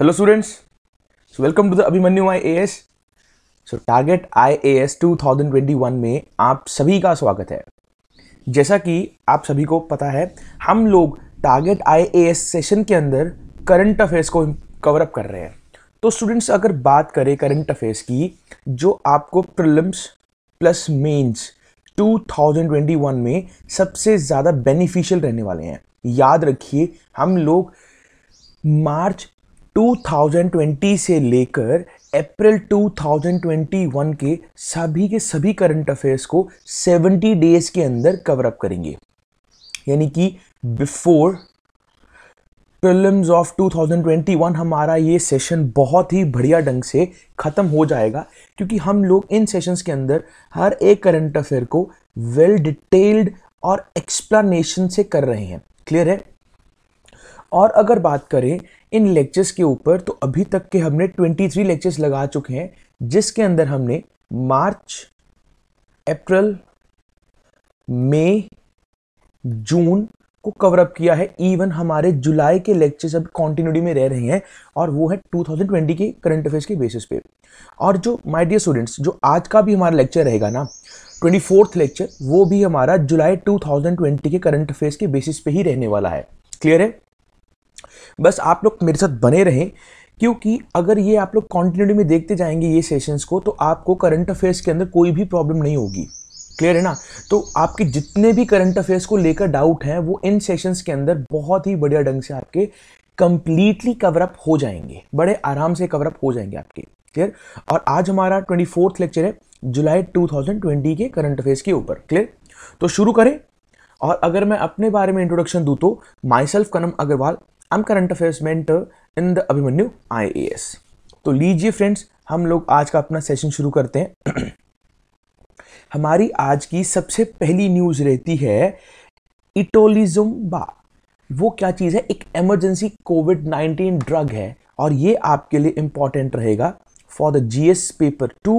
Hello students welcome to the I A S so target I A S two thousand twenty one में आप सभी का स्वागत है जैसा कि आप सभी को पता है हम लोग target I A S session के अंदर करंट अफेयर्स को कवर अप कर रहे हैं तो स्टूडेंट्स अगर बात करें करंट अफेयर्स की जो आपको prelims plus mains two thousand twenty one में सबसे ज़्यादा बेनिफिशियल रहने वाले हैं याद रखिए हम लोग मार्च 2020 से लेकर अप्रैल 2021 के सभी के सभी करंट अफेयर्स को 70 डेज के अंदर कवर अप करेंगे यानी कि बिफोर प्रिलिम्स ऑफ 2021 हमारा ये सेशन बहुत ही बढ़िया ढंग से ख़त्म हो जाएगा क्योंकि हम लोग इन सेशंस के अंदर हर एक करंट अफेयर को वेल well डिटेल्ड और एक्सप्लानेशन से कर रहे हैं क्लियर है और अगर बात करें इन लेक्चर्स के ऊपर तो अभी तक के हमने 23 लेक्चर्स लगा चुके हैं जिसके अंदर हमने मार्च अप्रैल मई जून को कवर अप किया है इवन हमारे जुलाई के लेक्चर्स अब कॉन्टिन्यूटी में रह रहे हैं और वो है 2020 के करंट अफेयर्स के बेसिस पे और जो माय डियर स्टूडेंट्स जो आज का भी हमारा लेक्चर रहेगा ना ट्वेंटी फोर्थ लेक्चर वो भी हमारा जुलाई 2020 के करंट अफेयर्स के बेसिस पे ही रहने वाला है क्लियर है बस आप लोग मेरे साथ बने रहें क्योंकि अगर ये आप लोग कॉन्टिन्यूटी में देखते जाएंगे ये सेशंस को तो आपको करंट अफेयर्स के अंदर कोई भी प्रॉब्लम नहीं होगी क्लियर है ना तो आपके जितने भी करंट अफेयर्स को लेकर डाउट हैं वो इन सेशंस के अंदर बहुत ही बढ़िया ढंग से आपके कंप्लीटली कवरअप हो जाएंगे बड़े आराम से कवरअप हो जाएंगे आपके क्लियर और आज हमारा ट्वेंटी फोर्थ लेक्चर है जुलाई टू के करंट अफेयर्स के ऊपर क्लियर तो शुरू करें और अगर मैं अपने बारे में इंट्रोडक्शन दूँ तो myself Kanam Agrawal am current affairs mentor in the Abhimanyu I तो लीजिए फ्रेंड्स हम लोग आज का अपना सेशन शुरू करते हैं हमारी आज की सबसे पहली न्यूज रहती है इटोलिज्म बा वो क्या चीज़ है एक एमरजेंसी कोविड 19 ड्रग है और ये आपके लिए इम्पॉर्टेंट रहेगा for the GS paper two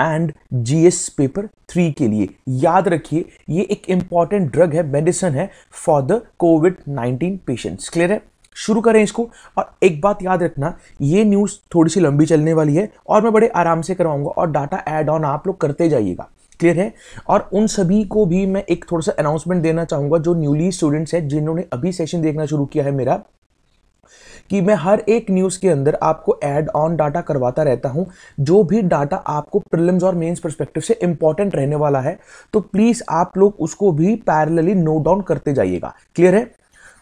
and GS paper three के लिए याद रखिए ये एक इम्पॉर्टेंट ड्रग है मेडिसिन है for the covid 19 patients clear है शुरू करें इसको और एक बात याद रखना ये न्यूज़ थोड़ी सी लंबी चलने वाली है और मैं बड़े आराम से करवाऊंगा और डाटा ऐड ऑन आप लोग करते जाइएगा क्लियर है और उन सभी को भी मैं एक थोड़ा सा अनाउंसमेंट देना चाहूँगा जो न्यूली स्टूडेंट्स हैं जिन्होंने अभी सेशन देखना शुरू किया है मेरा कि मैं हर एक न्यूज़ के अंदर आपको एड ऑन डाटा करवाता रहता हूं जो भी डाटा आपको प्रिलिम्स और मेंस परस्पेक्टिव से इंपॉर्टेंट रहने वाला है तो प्लीज़ आप लोग उसको भी पैरेलली नोट डाउन करते जाइएगा क्लियर है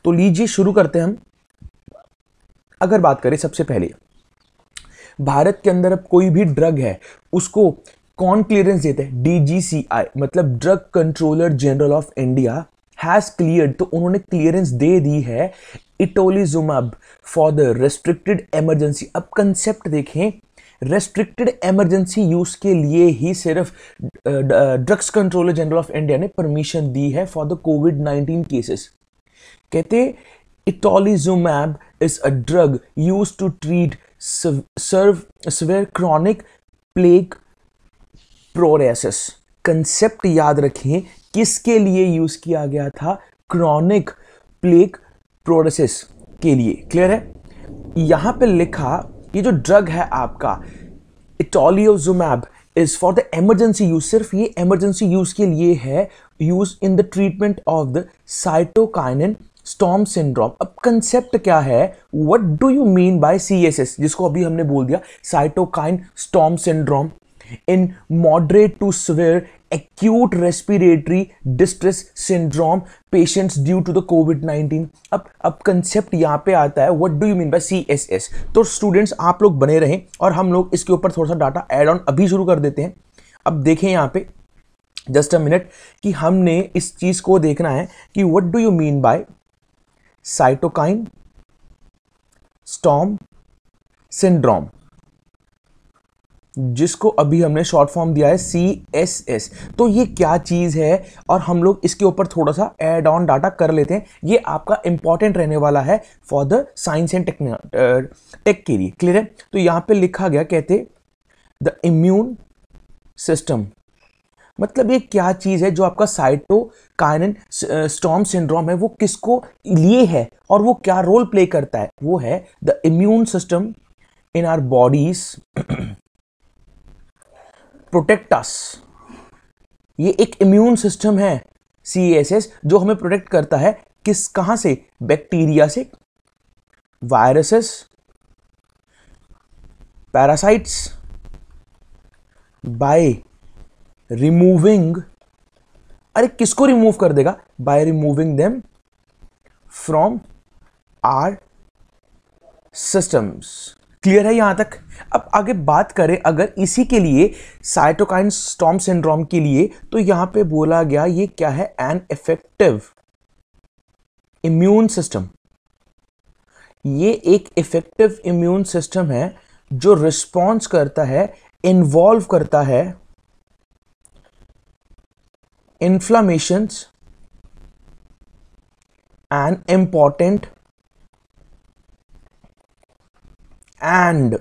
तो लीजिए शुरू करते हैं हम अगर बात करें सबसे पहले भारत के अंदर अब कोई भी ड्रग है उसको कौन क्लियरेंस देते हैं डीजीसीआई मतलब drug controller general of India has clear तो उन्होंने क्लियरेंस दे दी है itolizumab for the restricted emergency अब कंसेप्ट देखें रेस्ट्रिक्टेड एमरजेंसी यूज के लिए ही सिर्फ drugs controller general of India ने परमिशन दी है for the covid nineteen cases कहते Itolizumab is a drug used to treat sev serve, severe chronic plague proresis. Concept याद रखें किसके लिए यूज किया गया था क्रॉनिक प्लेग प्रोरेसिस के लिए क्लियर है यहां पे लिखा ये जो ड्रग है आपका itolizumab is for the emergency use सिर्फ ये इमरजेंसी यूज के लिए है use in the treatment of the cytokinin storm syndrome अब कंसेप्ट क्या है what do you mean by CSS जिसको अभी हमने बोल दिया cytokine storm syndrome in moderate to severe acute respiratory distress syndrome patients due to the covid 19 अब अब कंसेप्ट यहाँ पे आता है what do you mean by S तो स्टूडेंट्स आप लोग बने रहें और हम लोग इसके ऊपर थोड़ा सा डाटा एड ऑन अभी शुरू कर देते हैं अब देखें यहाँ पे जस्ट अ मिनट कि हमने इस चीज़ को देखना है कि what do you mean by cytokine storm syndrome जिसको अभी हमने शॉर्ट फॉर्म दिया है सी एस एस तो ये क्या चीज़ है और हम लोग इसके ऊपर थोड़ा सा एड ऑन डाटा कर लेते हैं ये आपका इंपॉर्टेंट रहने वाला है for the science and tech के लिए क्लियर है तो यहाँ पे लिखा गया कहते द इम्यून सिस्टम मतलब ये क्या चीज़ है जो आपका साइटो कायनन स्टॉम सिंड्रोम है वो किसको लिए है और वो क्या रोल प्ले करता है वो है the immune system in our bodies protects ये एक इम्यून सिस्टम है सी एस एस जो हमें प्रोटेक्ट करता है किस कहाँ से बैक्टीरिया से वायरसेस पैरासाइट्स बाय रिमूविंग अरे किसको रिमूव कर देगा by removing them from our systems clear है यहां तक अब आगे बात करें अगर इसी के लिए साइटोकाइन स्टॉम सिंड्रोम के लिए तो यहां पे बोला गया ये क्या है एन इफेक्टिव इम्यून सिस्टम ये एक इफेक्टिव इम्यून सिस्टम है जो रिस्पॉन्स करता है इन्वॉल्व करता है inflammations an important and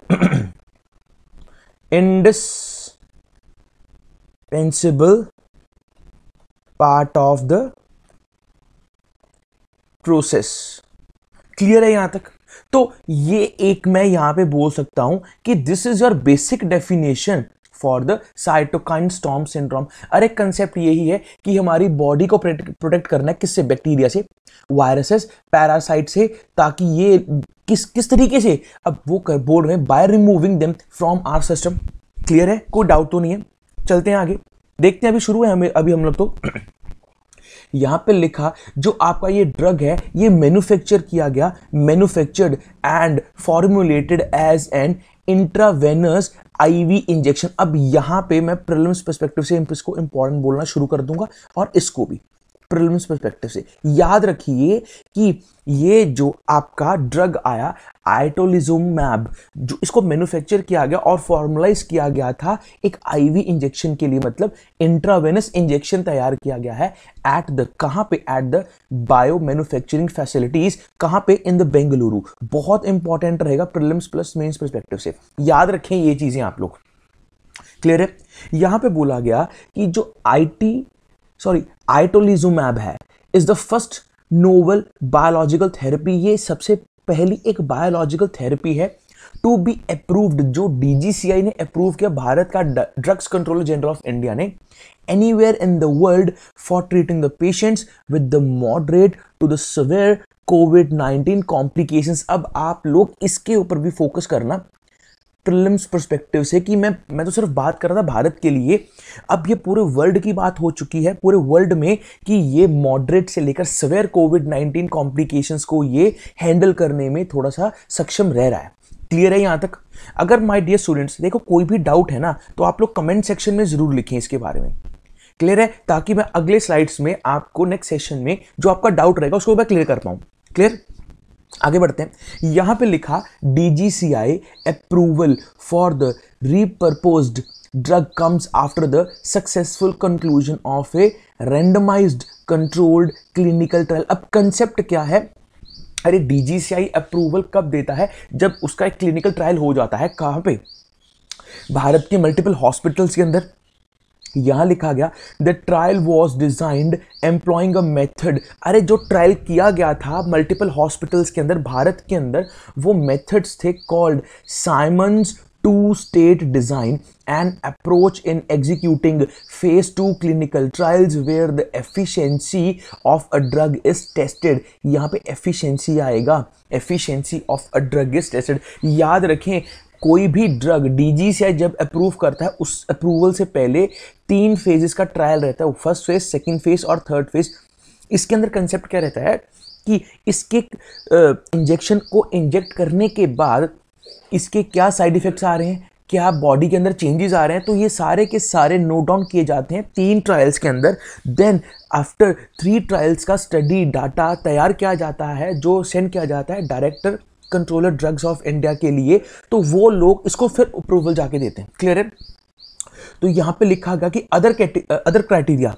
indispensable part of the process clear है यहां तक तो ये एक मैं यहां पे बोल सकता हूं कि this is your basic definition for the cytokine storm syndrome अरे कंसेप्ट यही है कि हमारी बॉडी को प्रोटेक्ट करना है किससे बैक्टीरिया से वायरसेस पैरासाइट से ताकि ये किस किस तरीके से अब वो कर बोर्ड में by removing them from our system clear है कोई डाउट तो नहीं है चलते हैं आगे देखते हैं अभी शुरू है हमें अभी हम लोग तो यहाँ पे लिखा जो आपका ये ड्रग है ये मैन्युफैक्चर किया गया manufactured and formulated as an intravenous IV injection अब यहां पे मैं प्रिलिम्स पर्सपेक्टिव से इसको इंपॉर्टेंट बोलना शुरू कर दूंगा और इसको भी प्रिलिम्स परस्पेक्टिव से याद रखिए कि ये जो आपका ड्रग आया मैब जो इसको मैन्युफैक्चर किया गया और फॉर्मलाइज किया गया था एक आईवी इंजेक्शन के लिए मतलब इंट्रावेनस इंजेक्शन तैयार किया गया है एट द कहाँ पे at the bio manufacturing facilities कहाँ पे इन द बेंगलुरु बहुत इंपॉर्टेंट रहेगा प्रिलिम्स प्लस मेन्स परस्पेक्टिव से याद रखें ये चीज़ें आप लोग क्लियर है यहां पे बोला गया कि जो आईटी सॉरी आइटोलिजुमैब है is the first novel biological therapy ये सबसे पहली एक बायोलॉजिकल थेरेपी है टू बी अप्रूव्ड जो डीजीसीआई ने अप्रूव किया भारत का drugs controller general of India ने anywhere in the world for treating the patients with the moderate to the severe covid 19 complications अब आप लोग इसके ऊपर भी फोकस करना प्रिलिम्स परस्पेक्टिव से कि मैं मैं तो सिर्फ बात कर रहा था भारत के लिए अब ये पूरे वर्ल्ड की बात हो चुकी है पूरे वर्ल्ड में कि ये मॉडरेट से लेकर सवेयर कोविड नाइन्टीन कॉम्प्लिकेशंस को ये हैंडल करने में थोड़ा सा सक्षम रह रहा है क्लियर है यहाँ तक अगर माई डियर स्टूडेंट्स देखो कोई भी डाउट है ना तो आप लोग कमेंट सेक्शन में ज़रूर लिखें इसके बारे में क्लियर है ताकि मैं अगले स्लाइड्स में आपको नेक्स्ट सेशन में जो आपका डाउट रहेगा उसको मैं क्लियर कर पाऊँ क्लियर आगे बढ़ते हैं यहां पे लिखा DGCI approval for the repurpose drug comes after the successful conclusion of a randomised controlled clinical trial अब कंसेप्ट क्या है अरे डीजीसीआई अप्रूवल कब देता है जब उसका एक क्लिनिकल ट्रायल हो जाता है कहां पे भारत के मल्टीपल हॉस्पिटल्स के अंदर यहां लिखा गया the trial was designed employing a method अरे जो ट्रायल किया गया था मल्टीपल हॉस्पिटल्स के अंदर भारत के अंदर वो मेथड्स थे called Simon's two state design and approach in executing phase two clinical trials where the efficiency of a drug is tested यहाँ पे एफिशिएंसी आएगा efficiency of a drug is tested याद रखें कोई भी ड्रग डीजीसीआई जब approve करता है उस अप्रूवल से पहले तीन फेजेस का ट्रायल रहता है फर्स्ट फेज सेकेंड फेज और थर्ड फेज इसके अंदर कंसेप्ट क्या रहता है कि इसके इंजेक्शन को इंजेक्ट करने के बाद इसके क्या साइड इफ़ेक्ट्स आ रहे हैं क्या बॉडी के अंदर चेंजेस आ रहे हैं तो ये सारे के सारे नोट डाउन किए जाते हैं तीन ट्रायल्स के अंदर देन आफ्टर थ्री ट्रायल्स का स्टडी डाटा तैयार किया जाता है जो सेंड किया जाता है director controller drugs of India के लिए तो वो लोग इसको फिर अप्रूवल जाके देते हैं क्लियर है तो यहाँ पे लिखा गया कि other other criteria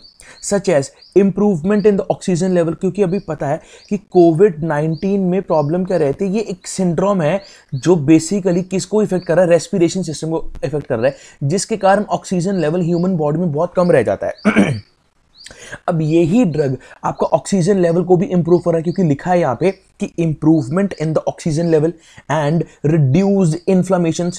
such as improvement in the oxygen level क्योंकि अभी पता है कि कोविड 19 में प्रॉब्लम क्या रहती है ये एक सिंड्रोम है जो बेसिकली किसको इफेक्ट कर रहा है रेस्पिरेशन सिस्टम को इफेक्ट कर रहा है जिसके कारण ऑक्सीजन लेवल ह्यूमन बॉडी में बहुत कम रह जाता है अब यही ड्रग आपका ऑक्सीजन लेवल को भी इंप्रूव कर रहा है क्योंकि लिखा है यहां पे कि improvement in the oxygen level and reduced inflammation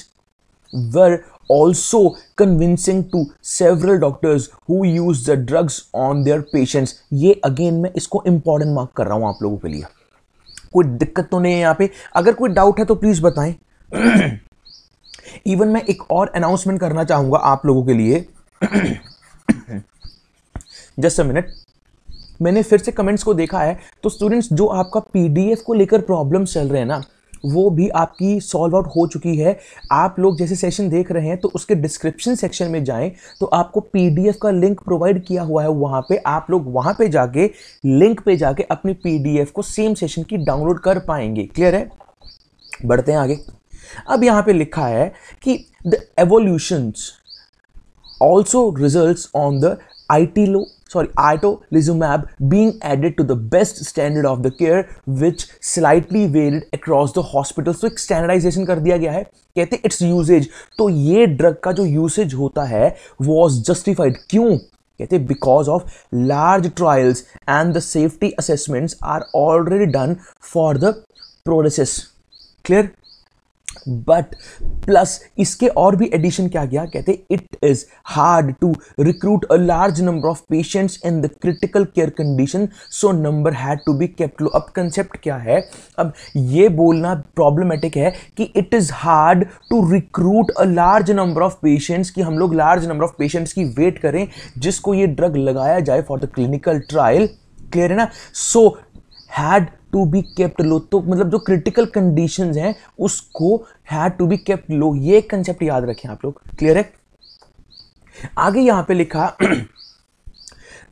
were also convincing to several doctors who use the drugs on their patients ये अगेन मैं इसको इंपॉर्टेंट मार्क कर रहा हूं आप लोगों के लिए कोई दिक्कत तो नहीं है यहां पे अगर कोई डाउट है तो प्लीज़ बताएं इवन मैं एक और अनाउंसमेंट करना चाहूंगा आप लोगों के लिए जस्ट अ मिनट मैंने फिर से कमेंट्स को देखा है तो स्टूडेंट्स जो आपका पीडीएफ को लेकर प्रॉब्लम चल रहे हैं ना वो भी आपकी सॉल्व आउट हो चुकी है आप लोग जैसे सेशन देख रहे हैं तो उसके डिस्क्रिप्शन सेक्शन में जाएं तो आपको पीडीएफ का लिंक प्रोवाइड किया हुआ है वहाँ पे आप लोग वहाँ पे जाके लिंक पे जाके अपनी पीडीएफ को सेम सेशन की डाउनलोड कर पाएंगे क्लियर है बढ़ते हैं आगे अब यहाँ पे लिखा है कि the evolutions also result on the I T low sorry itolizumab being added to the best standard of the care which slightly varied across the hospital so एक standardization kar diya gaya hai kehte its usage to ye drug ka jo usage hota hai was justified kyun kehte because of large trials and the safety assessments are already done for the for clear but plus इसके और भी addition क्या गया कहते it is hard to recruit a large number of patients in the critical care condition so number had to be kept low अब concept क्या है अब ये बोलना प्रॉब्लमेटिक है कि it is hard to recruit a large number of patients कि हम लोग लार्ज नंबर ऑफ पेशेंट्स की वेट करें जिसको ये ड्रग लगाया जाए for the clinical trial clear है ना so had to be kept low तो मतलब जो क्रिटिकल कंडीशन हैं उसको had to be kept low ये कंसेप्ट याद रखें आप लोग क्लियर है आगे यहां पे लिखा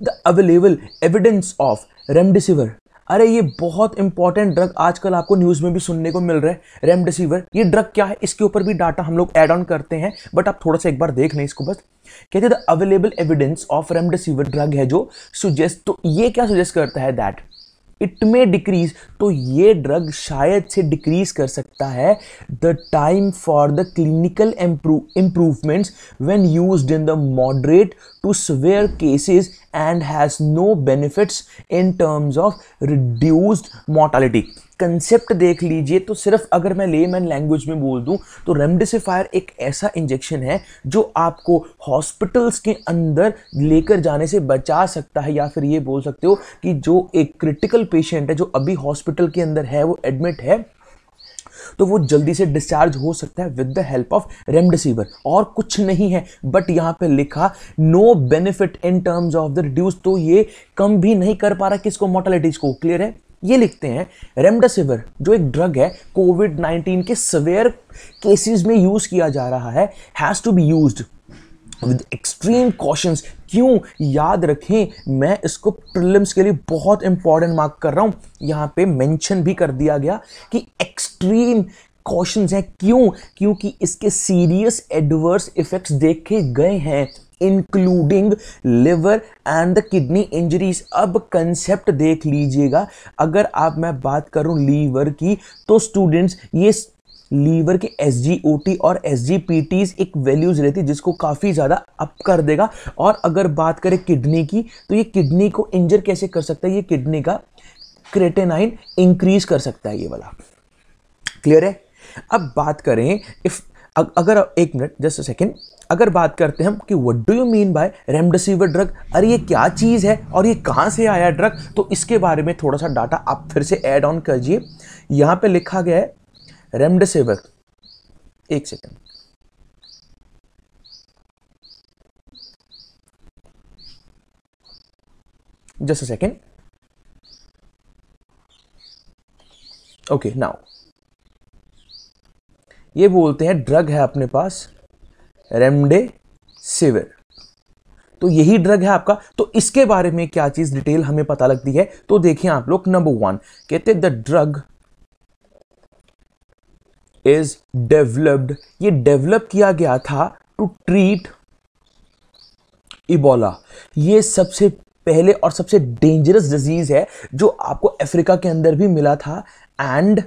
the available evidence of remdesivir अरे ये बहुत इंपॉर्टेंट ड्रग आजकल आपको न्यूज़ में भी सुनने को मिल रहा है रेमडेसिविर ये ड्रग क्या है इसके ऊपर भी डाटा हम लोग एड ऑन करते हैं बट आप थोड़ा सा एक बार देख लें इसको बस कहते हैं the available evidence of remdesivir drug है जो सुजेस्ट तो ये क्या सुजेस्ट करता है दैट इट मे डिक्रीज तो ये ड्रग शायद से डिक्रीज कर सकता है the time for the clinical improvements when used in the moderate to severe cases and has no benefits in terms of reduced mortality concept देख लीजिए तो सिर्फ अगर मैं लेमैन लैंग्वेज में बोल दूं तो रेमडेसिफायर एक ऐसा इंजेक्शन है जो आपको हॉस्पिटल्स के अंदर लेकर जाने से बचा सकता है या फिर ये बोल सकते हो कि जो एक क्रिटिकल पेशेंट है जो अभी हॉस्पिटल के अंदर है वो एडमिट है तो वो जल्दी से डिस्चार्ज हो सकता है with the help of remdesivir और कुछ नहीं है बट यहाँ पे लिखा no benefit in terms of the reduce तो ये कम भी नहीं कर पा रहा किसको मोर्टेलिटीज को क्लियर है ये लिखते हैं रेमडेसिविर जो एक ड्रग है कोविड 19 के सवेयर केसेस में यूज़ किया जा रहा है has to be used with extreme cautions क्यों याद रखें मैं इसको प्रिलिम्स के लिए बहुत इंपॉर्टेंट मार्क कर रहा हूँ यहाँ पे मेंशन भी कर दिया गया कि एक्सट्रीम कॉशंस हैं क्यों क्योंकि इसके सीरियस एडवर्स इफेक्ट्स देखे गए हैं including liver and the kidney injuries अब कंसेप्ट देख लीजिएगा अगर आप मैं बात करूं लीवर की तो स्टूडेंट्स ये लीवर के एस और एस एक वैल्यूज रहती है जिसको काफ़ी ज़्यादा अप कर देगा और अगर बात करें किडनी की तो ये किडनी को इंजर कैसे कर सकता है ये किडनी का क्रेटेनाइन इंक्रीज कर सकता है ये वाला क्लियर है अब बात करें इफ अगर एक मिनट जस्ट अ सेकेंड अगर बात करते हैं हम कि what do you mean by remdesivir drug अरे ये क्या चीज़ है और ये कहाँ से आया ड्रग तो इसके बारे में थोड़ा सा डाटा आप फिर से एड ऑन करिए यहाँ पे लिखा गया है रेमडेसिविर एक second just a second okay now ये बोलते हैं ड्रग है अपने पास रेमडेसिविर तो यही ड्रग है आपका तो इसके बारे में क्या चीज डिटेल हमें पता लगती है तो देखिए आप लोग नंबर वन कहते द ड्रग इज डेवलप्ड ये डेवलप किया गया था टू ट्रीट इबोला ये सबसे पहले और सबसे डेंजरस डिजीज है जो आपको अफ्रीका के अंदर भी मिला था एंड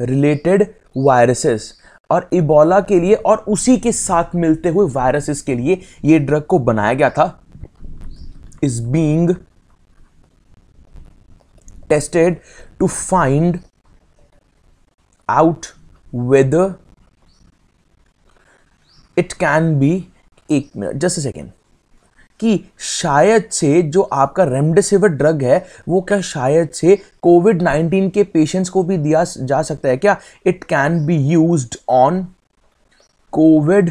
रिलेटेड वायरसेस और इबोला के लिए और उसी के साथ मिलते हुए वायरसेस के लिए ये ड्रग को बनाया गया था is being tested to find out whether it can be एक मिनट जस्ट अ सेकेंड कि शायद से जो आपका रेमडेसिविर ड्रग है वो क्या शायद से कोविड 19 के पेशेंट्स को भी दिया जा सकता है क्या it can be use on COVID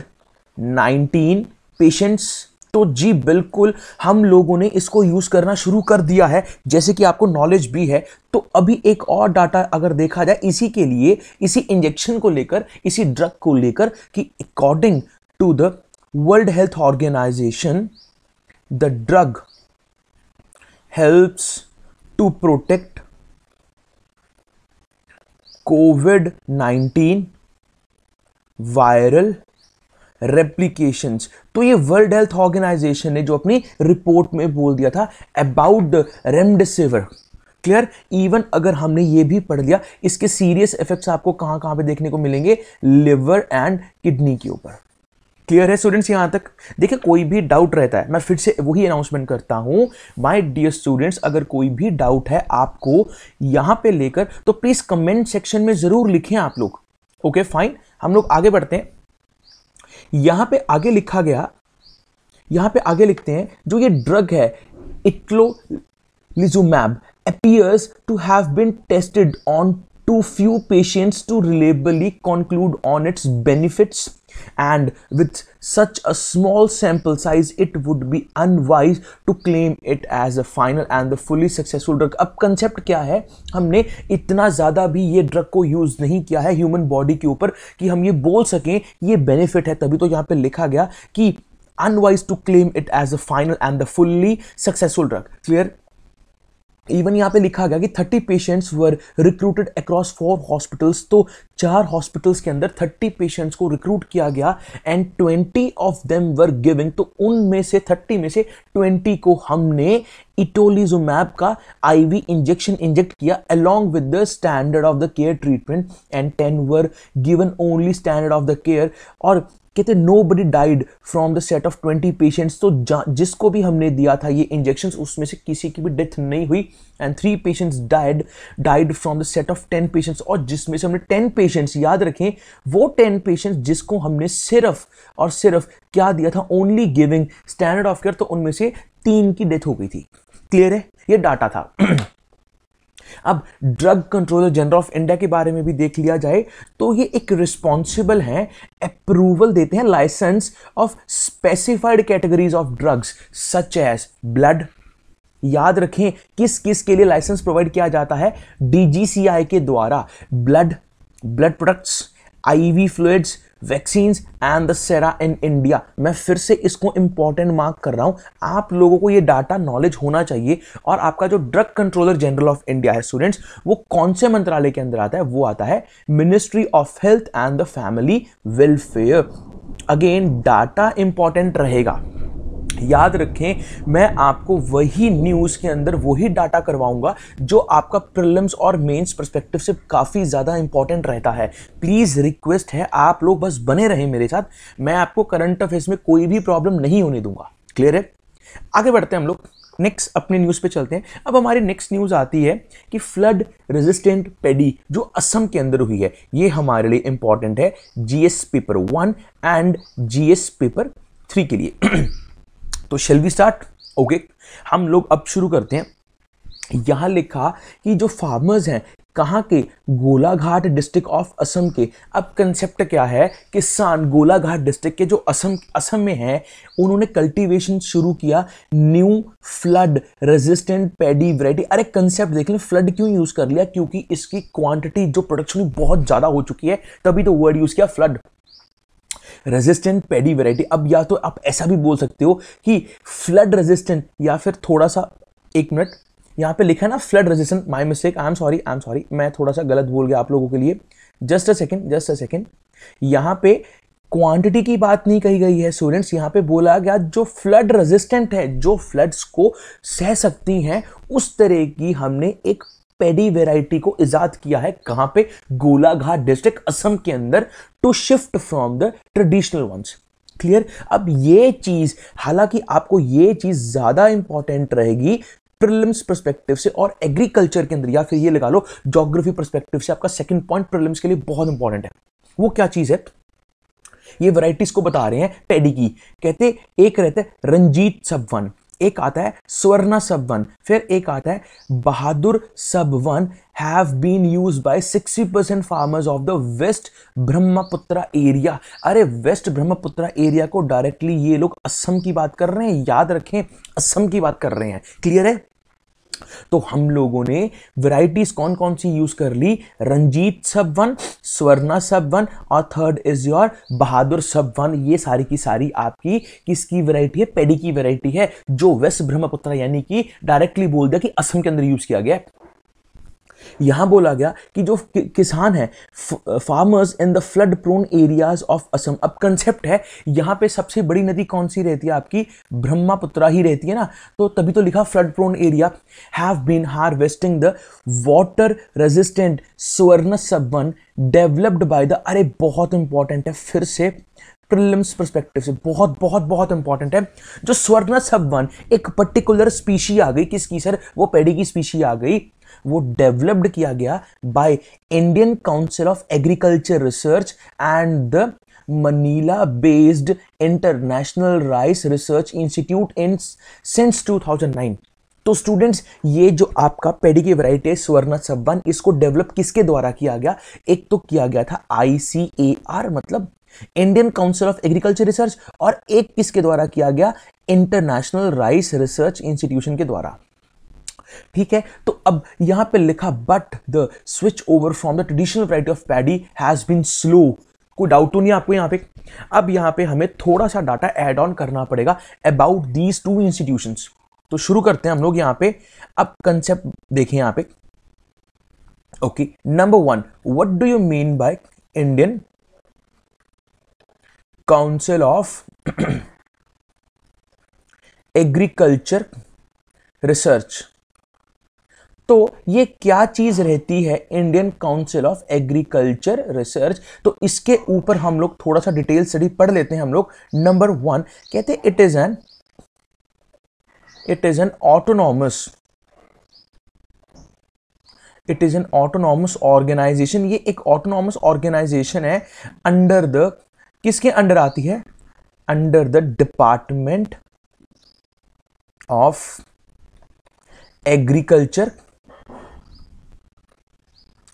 19 patients तो जी बिल्कुल हम लोगों ने इसको यूज़ करना शुरू कर दिया है जैसे कि आपको नॉलेज भी है तो अभी एक और डाटा अगर देखा जाए इसी के लिए इसी इंजेक्शन को लेकर इसी ड्रग को लेकर कि according to the World Health Organization the drug helps to protect COVID 19 viral replication तो ये वर्ल्ड हेल्थ ऑर्गेनाइजेशन ने जो अपनी रिपोर्ट में बोल दिया था अबाउट रेमडेसिविर क्लियर इवन अगर हमने ये भी पढ़ लिया इसके सीरियस इफेक्ट्स आपको कहां कहां पे देखने को मिलेंगे लिवर एंड किडनी के ऊपर क्लियर है स्टूडेंट्स यहाँ तक देखिए कोई भी डाउट रहता है मैं फिर से वही अनाउंसमेंट करता हूँ माय डियर स्टूडेंट्स अगर कोई भी डाउट है आपको यहाँ पे लेकर तो प्लीज़ कमेंट सेक्शन में ज़रूर लिखें आप लोग ओके फाइन हम लोग आगे बढ़ते हैं यहाँ पे आगे लिखा गया यहाँ पे आगे लिखते हैं जो ये ड्रग है itolizumab appears to have been tested on too few patients to reliably conclude on its benefits and with such a small sample size it would be unwise to claim it as a final and the fully successful drug अब concept क्या है हमने इतना ज़्यादा भी ये drug को use नहीं किया है ह्यूमन बॉडी के ऊपर कि हम ये बोल सकें ये बेनिफिट है तभी तो यहाँ पे लिखा गया कि unwise to claim it as a final and the fully successful drug clear even यहाँ पे लिखा गया कि 30 patients were recruited across four hospitals तो चार हॉस्पिटल्स के अंदर 30 पेशेंट्स को रिक्रूट किया गया and 20 of them were giving तो उनमें से 30 में से 20 को हमने इटोलिजुमैब का आईवी इंजेक्शन इंजेक्ट किया along with the standard of the care treatment and ten were given only standard of the care और कहते nobody died from the set of twenty patients तो जिसको भी हमने दिया था ये इंजेक्शन उसमें से किसी की भी डेथ नहीं हुई and three patients died died from the set of ten patients और जिसमें से हमने टेन पेशेंट्स याद रखें वो टेन पेशेंट्स जिसको हमने सिर्फ और सिर्फ क्या दिया था only giving standard of care तो उनमें से तीन की डेथ हो गई थी क्लियर है ये डाटा था अब drug controller general of India के बारे में भी देख लिया जाए तो ये एक रिस्पॉन्सिबल है अप्रूवल देते हैं licence of specified categories of drugs such as blood याद रखें किस किस के लिए लाइसेंस प्रोवाइड किया जाता है डीजीसीआई के द्वारा blood blood products IV fluids vaccine and the sera in India मैं फिर से इसको इंपॉर्टेंट मार्क कर रहा हूं आप लोगों को ये डाटा नॉलेज होना चाहिए और आपका जो drug controller general of India है स्टूडेंट्स वो कौन से मंत्रालय के अंदर आता है वो आता है Ministry of Health and the Family Welfare again data important रहेगा याद रखें मैं आपको वही न्यूज़ के अंदर वही डाटा करवाऊंगा जो आपका प्रिलिम्स और मेंस पर्सपेक्टिव से काफ़ी ज़्यादा इंपॉर्टेंट रहता है प्लीज़ रिक्वेस्ट है आप लोग बस बने रहें मेरे साथ मैं आपको करंट अफेयर्स में कोई भी प्रॉब्लम नहीं होने दूंगा क्लियर है आगे बढ़ते हैं हम लोग नेक्स्ट अपने न्यूज़ पे चलते हैं अब हमारी नेक्स्ट न्यूज़ आती है कि फ्लड रेजिस्टेंट पेडी जो असम के अंदर हुई है ये हमारे लिए इंपॉर्टेंट है GS paper one and GS paper three के लिए तो शेल वी स्टार्ट ओके हम लोग अब शुरू करते हैं यहाँ लिखा कि जो फार्मर्स हैं कहाँ के गोलाघाट डिस्ट्रिक्ट ऑफ असम के अब कंसेप्ट क्या है किसान गोलाघाट डिस्ट्रिक्ट के जो असम असम में है उन्होंने कल्टीवेशन शुरू किया new flood resistant paddy variety अरे कंसेप्ट देख लें फ्लड क्यों यूज़ कर लिया क्योंकि इसकी क्वांटिटी जो प्रोडक्शन बहुत ज़्यादा हो चुकी है तभी तो वर्ड यूज़ किया फ्लड रेजिस्टेंट पेडी वेराइटी अब या तो आप ऐसा भी बोल सकते हो कि फ्लड रेजिस्टेंट या फिर थोड़ा सा एक मिनट यहाँ पे लिखा है ना flood resistant my mistake I am sorry I am sorry मैं थोड़ा सा गलत बोल गया आप लोगों के लिए just a second just a second यहाँ पे क्वांटिटी की बात नहीं कही गई है स्टूडेंट्स यहाँ पे बोला गया जो फ्लड रेजिस्टेंट है जो फ्लड्स को सह सकती हैं उस तरह की हमने एक पेडी वेराइटी को इजाद किया है कहां पे गोलाघाट डिस्ट्रिक्ट असम के अंदर to shift from the traditional ones clear अब ये चीज हालांकि आपको ये चीज ज्यादा इंपॉर्टेंट रहेगी प्रिलिम्स प्रस्पेक्टिव से और एग्रीकल्चर के अंदर या फिर ये लगा लो जोग्राफी परस्पेक्टिव से आपका सेकेंड पॉइंट प्रिलिम्स के लिए बहुत इंपॉर्टेंट है वो क्या चीज़ है ये वैरायटीज को बता रहे हैं पेडी की कहते एक रहते रंजीत सबवन एक आता है स्वर्णा सब वन फिर एक आता है Bahadur sub one have been use by 60 percent farmers of the west Brahmaputra area अरे वेस्ट ब्रह्मपुत्रा एरिया को डायरेक्टली ये लोग असम की बात कर रहे हैं याद रखें असम की बात कर रहे हैं क्लियर है तो हम लोगों ने वैरायटीज कौन कौन सी यूज कर ली रंजीत सब वन स्वर्णा सब वन और third is your Bahadur sub one ये सारी की सारी आपकी किसकी वैरायटी है पेडी की वैरायटी है जो वेस्ट ब्रह्मपुत्र यानी कि डायरेक्टली बोल दिया कि असम के अंदर यूज किया गया है यहां बोला गया कि जो कि, किसान है farmers in the flood prone areas of Assam अब कंसेप्ट है यहां पे सबसे बड़ी नदी कौन सी रहती है आपकी ब्रह्मापुत्रा ही रहती है ना तो तभी तो लिखा flood prone area have been harvesting the water resistant Swarna sub one developed by the अरे बहुत इंपॉर्टेंट है फिर से प्रिलिम्स परस्पेक्टिव से बहुत बहुत बहुत इंपॉर्टेंट है जो स्वर्ण सबवन एक पर्टिकुलर स्पीशी आ गई किसकी सर वो पेडी की स्पीशी आ गई वो डेवलप्ड किया गया by Indian Council of Agriculture Research and the Manila based International Rice Research Institute in since 2009 तो स्टूडेंट्स ये जो आपका पेडी की वैरायटी है सब्बन इसको डेवलप किसके द्वारा किया गया एक तो किया गया था आईसीएआर मतलब Indian Council of Agriculture Research और एक किसके द्वारा किया गया इंटरनेशनल राइस रिसर्च इंस्टीट्यूशन के द्वारा ठीक है तो अब यहां पे लिखा but the switch over from the traditional variety of paddy has been slow कोई डाउट तो नहीं आपको यहाँ पे अब यहाँ पे हमें थोड़ा सा डाटा एड ऑन करना पड़ेगा अबाउट दीज टू इंस्टीट्यूशंस तो शुरू करते हैं हम लोग यहाँ पे अब कंसेप्ट देखें यहाँ पे okay number one what do you mean by Indian Council of Agriculture Research तो ये क्या चीज रहती है Indian Council of Agriculture Research तो इसके ऊपर हम लोग थोड़ा सा डिटेल स्टडी पढ़ लेते हैं हम लोग नंबर वन कहते हैं it is an it is an autonomous it is an autonomous organisation ये एक ऑटोनॉमस ऑर्गेनाइजेशन है अंडर द किसके अंडर आती है under the Department of Agriculture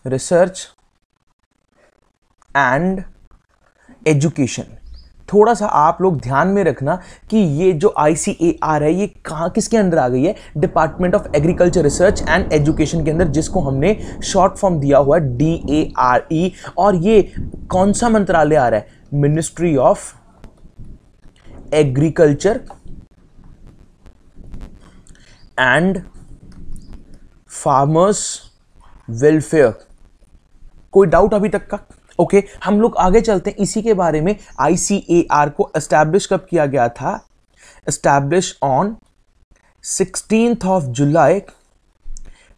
Research and Education थोड़ा सा आप लोग ध्यान में रखना कि ये जो आई है ये कहाँ किसके अंदर आ गई है Department of Agriculture Research and Education के अंदर जिसको हमने शॉर्ट फॉर्म दिया हुआ है डी ए आर ई और ये कौन सा मंत्रालय आ रहा है Ministry of Agriculture and Farmers Welfare कोई डाउट अभी तक का ओके हम लोग आगे चलते हैं इसी के बारे में आईसीएआर को एस्टैब्लिश कब किया गया था establish on sixteen of July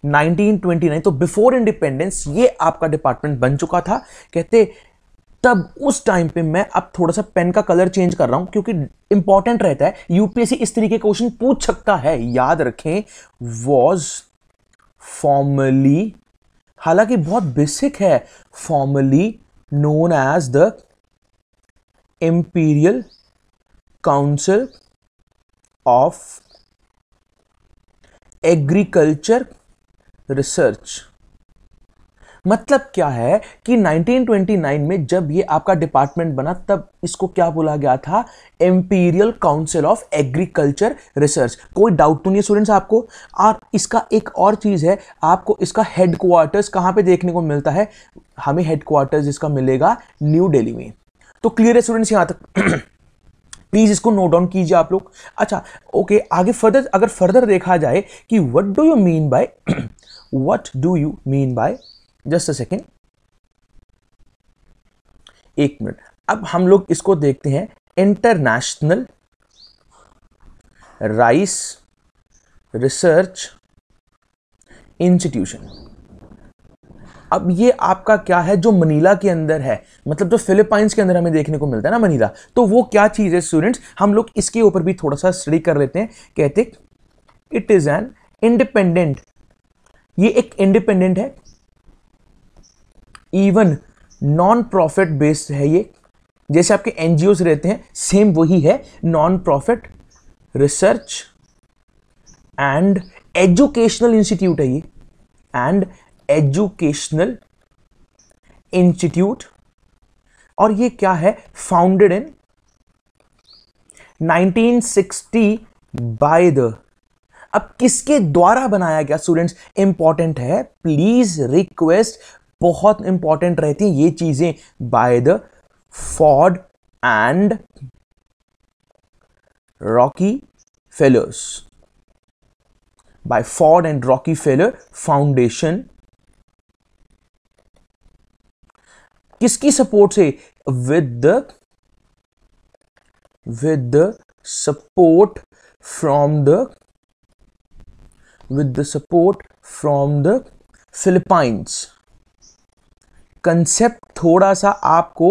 1929 तो बिफोर इंडिपेंडेंस ये आपका डिपार्टमेंट बन चुका था कहते तब उस टाइम पे मैं अब थोड़ा सा पेन का कलर चेंज कर रहा हूं क्योंकि इंपॉर्टेंट रहता है यूपीएससी इस तरीके क्वेश्चन पूछ सकता है याद रखें वॉज फॉर्मली हालांकि बहुत बेसिक है formally known as the Imperial Council of Agriculture Research मतलब क्या है कि 1929 में जब ये आपका डिपार्टमेंट बना तब इसको क्या बोला गया था Imperial Council of Agriculture Research कोई डाउट तो नहीं है स्टूडेंट्स आपको और इसका एक और चीज़ है आपको इसका हेडक्वार्टर्स कहाँ पे देखने को मिलता है हमें हेडक्वार्टर्स इसका मिलेगा न्यू डेली में तो क्लियर है स्टूडेंट्स यहाँ तक प्लीज़ इसको नोट डाउन कीजिए आप लोग अच्छा ओके आगे फर्दर अगर फर्दर देखा जाए कि what do you mean by what do you mean by just a second एक मिनट अब हम लोग इसको देखते हैं इंटरनेशनल राइस रिसर्च इंस्टीट्यूशन अब ये आपका क्या है जो मनीला के अंदर है मतलब जो फिलिपाइंस के अंदर हमें देखने को मिलता है ना मनीला तो वो क्या चीज़ है स्टूडेंट्स हम लोग इसके ऊपर भी थोड़ा सा स्टडी कर लेते हैं कहते इट इज़ एन इंडिपेंडेंट ये एक इंडिपेंडेंट है इवन नॉन प्रॉफिट बेस्ड है ये जैसे आपके एन रहते हैं सेम वही है non profit research and educational institute है ये एंड एजुकेशनल इंस्टीट्यूट और ये क्या है फाउंडेड इन 1960 बाय द अब किसके द्वारा बनाया गया स्टूडेंट्स इंपॉर्टेंट है प्लीज रिक्वेस्ट बहुत इंपॉर्टेंट रहती हैं ये चीज़ें by the Ford and Rockefellers by Ford and Rockefeller Foundation किसकी सपोर्ट से with the with the support from the with the support from the Philippines concept थोड़ा सा आपको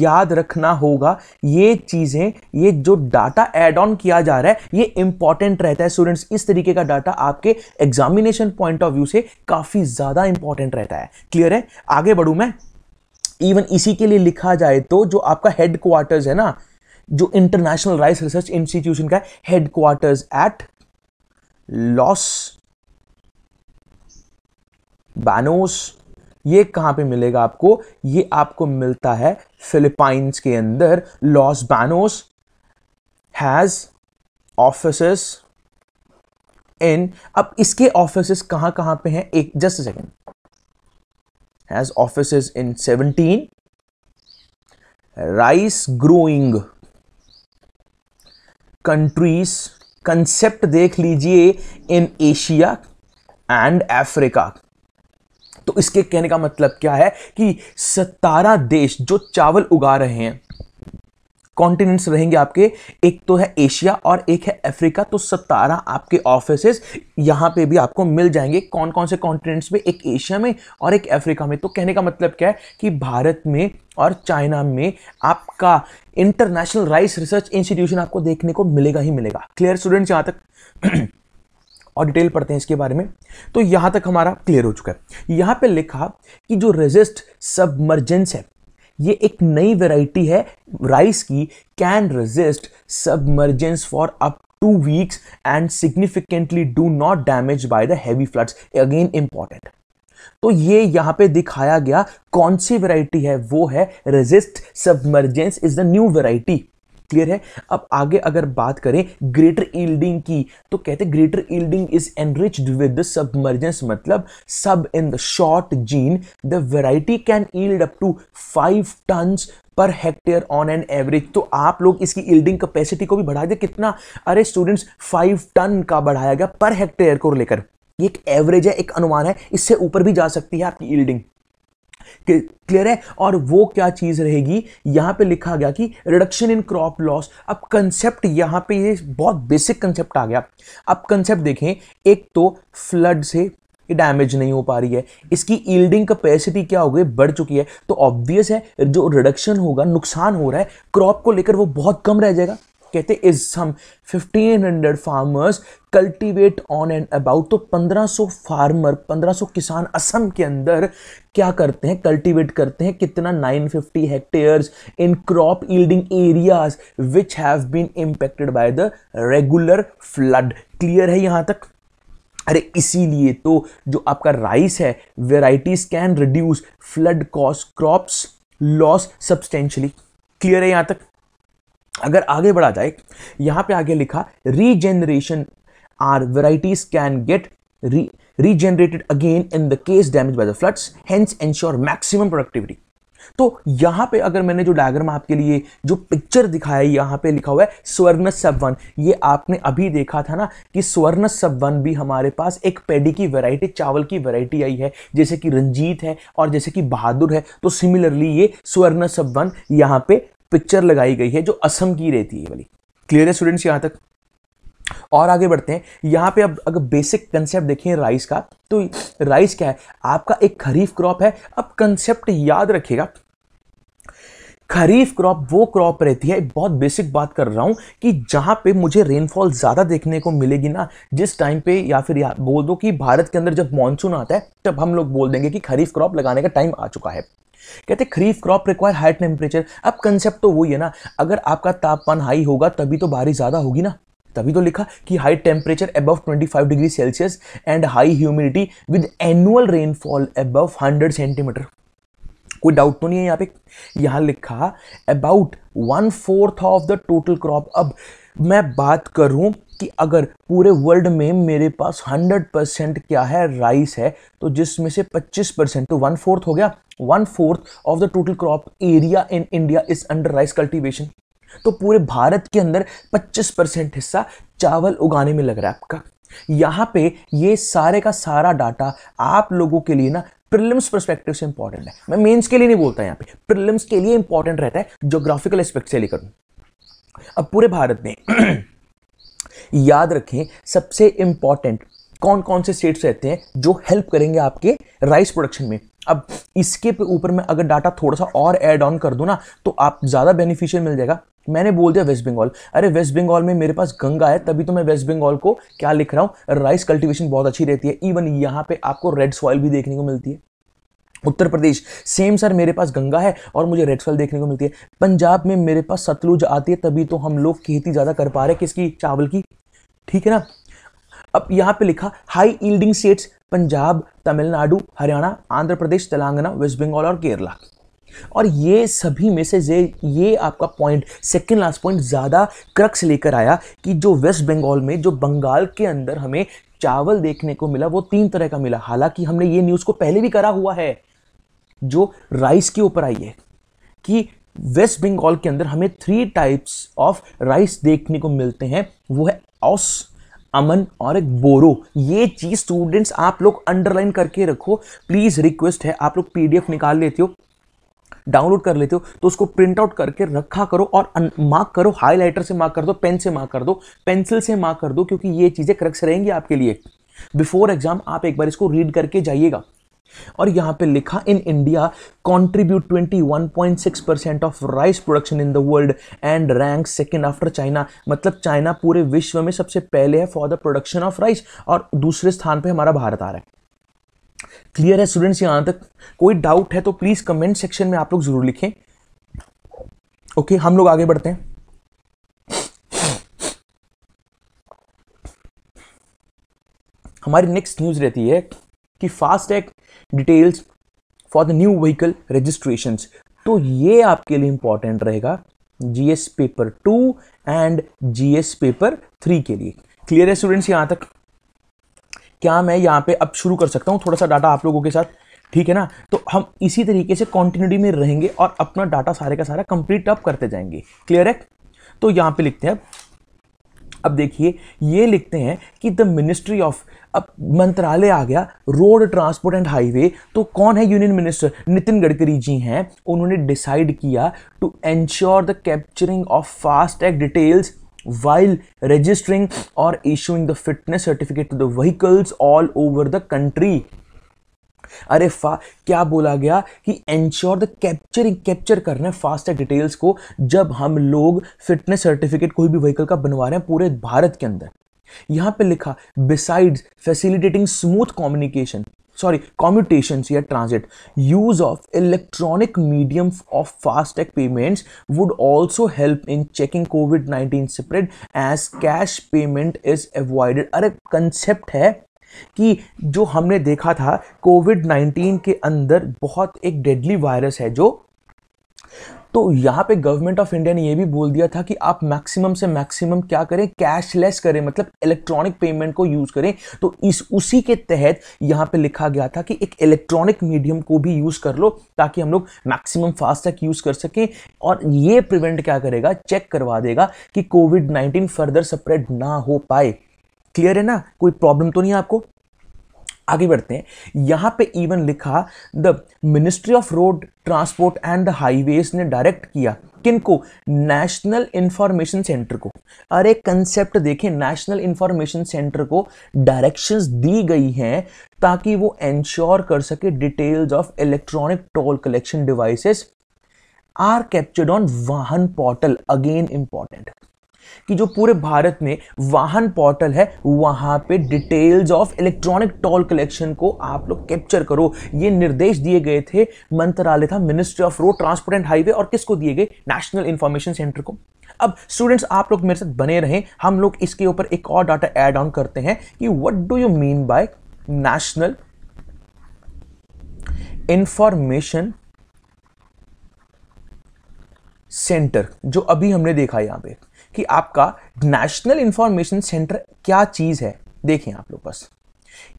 याद रखना होगा ये चीज़ें ये जो डाटा एड ऑन किया जा रहा है ये इंपॉर्टेंट रहता है स्टूडेंट्स इस तरीके का डाटा आपके एग्जामिनेशन पॉइंट ऑफ व्यू से काफ़ी ज़्यादा इंपॉर्टेंट रहता है क्लियर है आगे बढ़ूँ मैं इवन इसी के लिए लिखा जाए तो जो आपका हेडक्वार्टर्स है ना जो इंटरनेशनल राइस रिसर्च इंस्टीट्यूशन का हेडक्वार्टर्स एट लॉस बानोस ये कहाँ पे मिलेगा आपको ये आपको मिलता है फिलिपाइंस के अंदर Los Banos has office in अब इसके ऑफिस कहाँ कहाँ पे हैं एक just second has office in seventeen rice growing countries concept देख लीजिए इन एशिया एंड अफ्रीका तो इसके कहने का मतलब क्या है कि सतारह देश जो चावल उगा रहे हैं कॉन्टिनेंट्स रहेंगे आपके एक तो है एशिया और एक है अफ्रीका तो सतारह आपके ऑफिस यहाँ पे भी आपको मिल जाएंगे कौन कौन से कॉन्टिनेंट्स में एक एशिया में और एक अफ्रीका में तो कहने का मतलब क्या है कि भारत में और चाइना में आपका इंटरनेशनल राइस रिसर्च इंस्टीट्यूशन आपको देखने को मिलेगा ही मिलेगा क्लियर स्टूडेंट्स यहाँ तक और डिटेल पढ़ते हैं इसके बारे में तो यहां तक हमारा क्लियर हो चुका है यहां पे लिखा कि जो रेजिस्ट सबमर्जेंस है ये एक नई वेराइटी है राइस की can resist submergence for up to weeks and significantly do not damage by the heavy floods again important तो ये यहां पे दिखाया गया कौन सी वैरायटी है वो है resist submergence is the new variety clear है अब आगे अगर बात करें ग्रेटर ईल्डिंग की तो कहते greater yielding is enrich with submergence मतलब sub in the short gene the variety can yield up to five tonnes per hectare on an average तो आप लोग इसकी इल्डिंग कैपेसिटी को भी बढ़ा दिया कितना अरे स्टूडेंट्स फाइव टन का बढ़ाया गया पर हेक्टेयर को लेकर ये एक एवरेज है एक अनुमान है इससे ऊपर भी जा सकती है आपकी इल्डिंग क्लियर है और वो क्या चीज रहेगी यहां पे लिखा गया कि रिडक्शन इन क्रॉप लॉस अब कंसेप्ट यहां पे ये बहुत बेसिक कंसेप्ट आ गया अब कंसेप्ट देखें एक तो फ्लड से डैमेज नहीं हो पा रही है इसकी ईल्डिंग कैपेसिटी क्या हो गई बढ़ चुकी है तो ऑब्वियस है जो रिडक्शन होगा नुकसान हो रहा है क्रॉप को लेकर वो बहुत कम रह जाएगा कहते is some 1500 farmers cultivate on and about तो 1500 फार्मर 1500 किसान असम के अंदर क्या करते हैं कल्टीवेट करते हैं कितना 950 hectares in crop yielding areas which have been impacted by the regular flood clear है यहाँ तक अरे इसीलिए तो जो आपका राइस है varieties can reduce flood cost crops loss substantially clear है यहाँ तक अगर आगे बढ़ा जाए यहाँ पे आगे लिखा regeneration are varieties can get regenerated again in the case damage by the floods hence ensure maximum productivity तो यहां पे अगर मैंने जो डायग्राम आपके लिए जो पिक्चर दिखाया है यहां पे लिखा हुआ है स्वर्ण सब वन ये आपने अभी देखा था ना कि स्वर्ण सब वन भी हमारे पास एक पेडी की वैरायटी चावल की वैरायटी आई है जैसे कि रंजीत है और जैसे कि बहादुर है तो सिमिलरली ये स्वर्ण सब वन यहां पे पिक्चर लगाई गई है जो असम की रहती है वाली क्लियर है स्टूडेंट्स यहाँ तक और आगे बढ़ते हैं यहाँ पे अब अगर बेसिक कंसेप्ट देखें राइस का तो राइस क्या है आपका एक खरीफ क्रॉप है अब कंसेप्ट याद रखिएगा खरीफ क्रॉप वो क्रॉप रहती है बहुत बेसिक बात कर रहा हूँ कि जहाँ पे मुझे रेनफॉल ज़्यादा देखने को मिलेगी ना जिस टाइम पे या फिर या बोल दो कि भारत के अंदर जब मानसून आता है तब हम लोग बोल देंगे कि खरीफ क्रॉप लगाने का टाइम आ चुका है कहते kharif crop require high temperature अब कंसेप्ट तो वही है ना अगर आपका तापमान हाई होगा तभी तो बारिश ज़्यादा होगी ना तभी तो लिखा कि high temperature above 25 degree Celsius and high humidity with annual rainfall above 100 centimetre कोई डाउट तो नहीं है यहाँ पे यहाँ लिखा about one fourth of the total crop अब मैं बात करूँ कि अगर पूरे वर्ल्ड में मेरे पास 100 परसेंट क्या है राइस है तो जिसमें से 25 परसेंट तो वन फोर्थ हो गया one fourth of the total crop area in India is under rice cultivation तो पूरे भारत के अंदर 25 परसेंट हिस्सा चावल उगाने में लग रहा है आपका यहाँ पे ये सारे का सारा डाटा आप लोगों के लिए ना प्रिलिम्स परस्पेक्टिव से इंपॉर्टेंट है मैं मेन्स के लिए नहीं बोलता यहाँ पे प्रिलिम्स के लिए इंपॉर्टेंट रहता है जोग्राफिकल एस्पेक्ट से लेकर अब पूरे भारत में याद रखें सबसे इंपॉर्टेंट कौन कौन से स्टेट्स रहते हैं जो हेल्प करेंगे आपके राइस प्रोडक्शन में अब इसके ऊपर मैं अगर डाटा थोड़ा सा और ऐड ऑन कर दूँ ना तो आप ज़्यादा बेनिफिशियल मिल जाएगा मैंने बोल दिया वेस्ट बंगाल अरे वेस्ट बंगाल में मेरे पास गंगा है तभी तो मैं वेस्ट बंगाल को क्या लिख रहा हूँ राइस कल्टीवेशन बहुत अच्छी रहती है इवन यहाँ पे आपको रेड सॉइल भी देखने को मिलती है उत्तर प्रदेश सेम सर मेरे पास गंगा है और मुझे रेड सॉइल देखने को मिलती है पंजाब में मेरे पास सतलुज आती है तभी तो हम लोग खेती ज़्यादा कर पा रहे हैं किसकी चावल की ठीक है ना अब यहाँ पे लिखा high yielding states Punjab Tamil Nadu Haryana Andhra Pradesh Telangana West Bengal और केरला और ये सभी में से ये ये आपका पॉइंट सेकंड लास्ट पॉइंट ज़्यादा क्रक्स लेकर आया कि जो वेस्ट बंगाल में जो बंगाल के अंदर हमें चावल देखने को मिला वो तीन तरह का मिला हालांकि हमने ये न्यूज़ को पहले भी करा हुआ है जो राइस के ऊपर आई है कि वेस्ट बंगाल के अंदर हमें थ्री टाइप्स ऑफ राइस देखने को मिलते हैं वो है ऑस अमन और एक बोरो ये चीज़ स्टूडेंट्स आप लोग अंडरलाइन करके रखो प्लीज़ रिक्वेस्ट है आप लोग पीडीएफ निकाल लेते हो डाउनलोड कर लेते हो तो उसको प्रिंट आउट करके रखा करो और मार्क करो हाईलाइटर से मार्क कर दो पेन से मार्क कर दो पेंसिल से मार्क कर दो क्योंकि ये चीज़ें करेक्ट रहेंगी आपके लिए बिफोर एग्जाम आप एक बार इसको रीड करके जाइएगा और यहां पे लिखा in India contribute 21.6 percent of rice production in the world and rank second after China मतलब चाइना पूरे विश्व में सबसे पहले है for the production of rice और दूसरे स्थान पे हमारा भारत आ रहा है क्लियर है स्टूडेंट्स यहां तक कोई डाउट है तो प्लीज़ कमेंट सेक्शन में आप लोग ज़रूर लिखें ओके okay, हम लोग आगे बढ़ते हैं हमारी नेक्स्ट न्यूज़ रहती है कि FASTag details for the new vehicle registration तो ये आपके लिए इंपॉर्टेंट रहेगा GS paper two and GS paper three के लिए क्लियर है स्टूडेंट्स यहाँ तक क्या मैं यहाँ पे अब शुरू कर सकता हूँ थोड़ा सा डाटा आप लोगों के साथ ठीक है ना तो हम इसी तरीके से कॉन्टिन्यूटी में रहेंगे और अपना डाटा सारे का सारा कंप्लीट अप करते जाएंगे क्लियर है तो यहाँ पे लिखते हैं अब देखिए ये लिखते हैं कि द मिनिस्ट्री ऑफ अब मंत्रालय आ गया रोड ट्रांसपोर्ट एंड हाईवे तो कौन है यूनियन मिनिस्टर नितिन गडकरी जी हैं उन्होंने डिसाइड किया to ensure the capturing of fast FASTag details while registering और issuing the fitness certificate to the vehicles all over the country अरे फा क्या बोला गया कि एंश्योर द कैप्चरिंग कैप्चर करना है फास्टैग डिटेल्स को जब हम लोग फिटनेस सर्टिफिकेट कोई भी व्हीकल का बनवा रहे हैं पूरे भारत के अंदर यहां पे लिखा besides facilitating smooth communication sorry commutation या transit use of electronic medium of FASTag payments would also help in checking COVID nineteen spread as cash payment is avoided अरे कंसेप्ट है कि जो हमने देखा था कोविड 19 के अंदर बहुत एक डेडली वायरस है जो तो यहाँ पे गवर्नमेंट ऑफ इंडिया ने ये भी बोल दिया था कि आप मैक्सिमम से मैक्सिमम क्या करें कैशलेस करें मतलब इलेक्ट्रॉनिक पेमेंट को यूज़ करें तो इस उसी के तहत यहाँ पे लिखा गया था कि एक इलेक्ट्रॉनिक मीडियम को भी यूज़ कर लो ताकि हम लोग मैक्सिमम फास्टैग यूज़ कर सकें और ये प्रिवेंट क्या करेगा चेक करवा देगा कि कोविड नाइन्टीन फर्दर स्प्रेड ना हो पाए क्लियर है ना कोई प्रॉब्लम तो नहीं आपको आगे बढ़ते हैं यहां पे इवन लिखा the ministry of road transport and the highways ने डायरेक्ट किया किनको नेशनल इंफॉर्मेशन सेंटर को अरे कंसेप्ट देखें नेशनल इंफॉर्मेशन सेंटर को डायरेक्शंस दी गई हैं ताकि वो एंश्योर कर सके details of electronic toll collection devices are captured on Vahan portal again important कि जो पूरे भारत में वाहन पोर्टल है वहां पे details of electronic toll collection को आप लोग कैप्चर करो ये निर्देश दिए गए थे मंत्रालय था ministry of road transport and highway और किसको दिए गए नेशनल इंफॉर्मेशन सेंटर को अब स्टूडेंट्स आप लोग मेरे साथ बने रहें हम लोग इसके ऊपर एक और डाटा एड ऑन करते हैं कि what do you mean by national information centre जो अभी हमने देखा यहां पर कि आपका नेशनल इंफॉर्मेशन सेंटर क्या चीज है देखिए आप लोग बस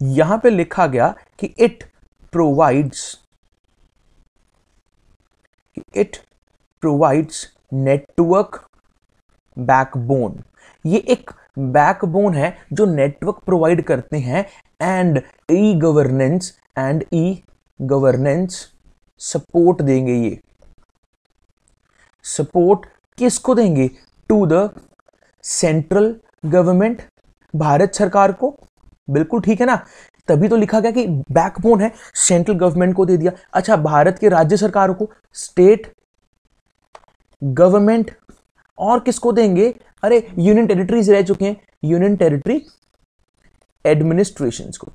यहां पे लिखा गया कि it provides it provides network backbone ये एक बैकबोन है जो नेटवर्क प्रोवाइड करते हैं and e governance and e governance support देंगे ये सपोर्ट किसको देंगे to the central government Bharat सरकार को बिल्कुल ठीक है ना तभी तो लिखा गया कि बैकबोन है सेंट्रल गवर्नमेंट को दे दिया अच्छा भारत के राज्य सरकार को स्टेट गवर्नमेंट और किसको देंगे अरे यूनियन टेरिटरीज रह चुके हैं यूनियन टेरिटरी एडमिनिस्ट्रेशन को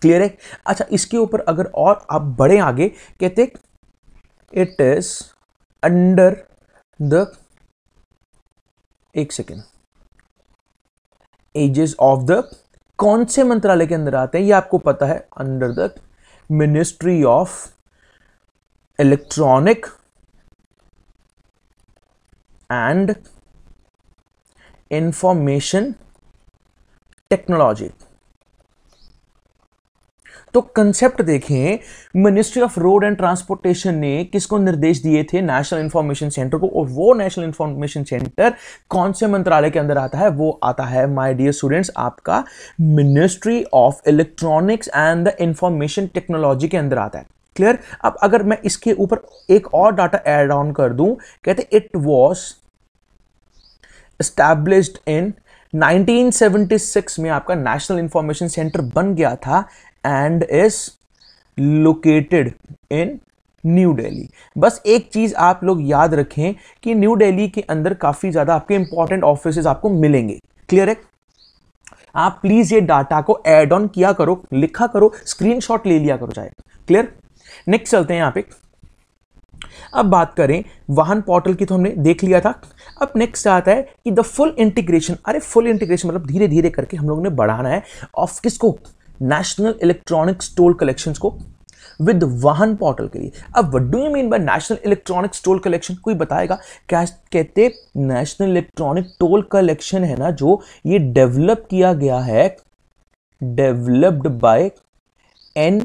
क्लियर है अच्छा इसके ऊपर अगर और आप बड़े आगे कहते इट इज अंडर द एक सेकेंड एजेस ऑफ द कौन से मंत्रालय के अंदर आते हैं ये आपको पता है under the ministry of electronic and information technology तो कंसेप्ट देखें ministry of road and transportation ने किसको निर्देश दिए थे नेशनल इंफॉर्मेशन सेंटर को और वो नेशनल इंफॉर्मेशन सेंटर कौन से मंत्रालय के अंदर आता है वो आता है माय डियर स्टूडेंट्स आपका ministry of electronics and the information technology के अंदर आता है क्लियर अब अगर मैं इसके ऊपर एक और डाटा एड ऑन कर दू कहते इट वॉज स्टैब्लिश्ड इन 1976 में आपका नेशनल इंफॉर्मेशन सेंटर बन गया था and is located in New Delhi बस एक चीज़ आप लोग याद रखें कि न्यू दिल्ली के अंदर काफ़ी ज़्यादा आपके इंपॉर्टेंट ऑफिस आपको मिलेंगे क्लियर है आप प्लीज़ ये डाटा को एड ऑन किया करो लिखा करो स्क्रीनशॉट ले लिया करो चाहे क्लियर नेक्स्ट चलते हैं यहाँ पे अब बात करें वाहन पोर्टल की तो हमने देख लिया था अब नेक्स्ट आता है कि द फुल इंटीग्रेशन अरे फुल इंटीग्रेशन मतलब धीरे धीरे करके हम लोग ने बढ़ाना है ऑफ किसको नेशनल इलेक्ट्रॉनिक्स टोल कलेक्शंस को विद वाहन पोर्टल के लिए अब what do you mean by national electronics toll collection कोई बताएगा क्या कहते नेशनल इलेक्ट्रॉनिक टोल कलेक्शन है ना जो ये डेवलप किया गया है developed by N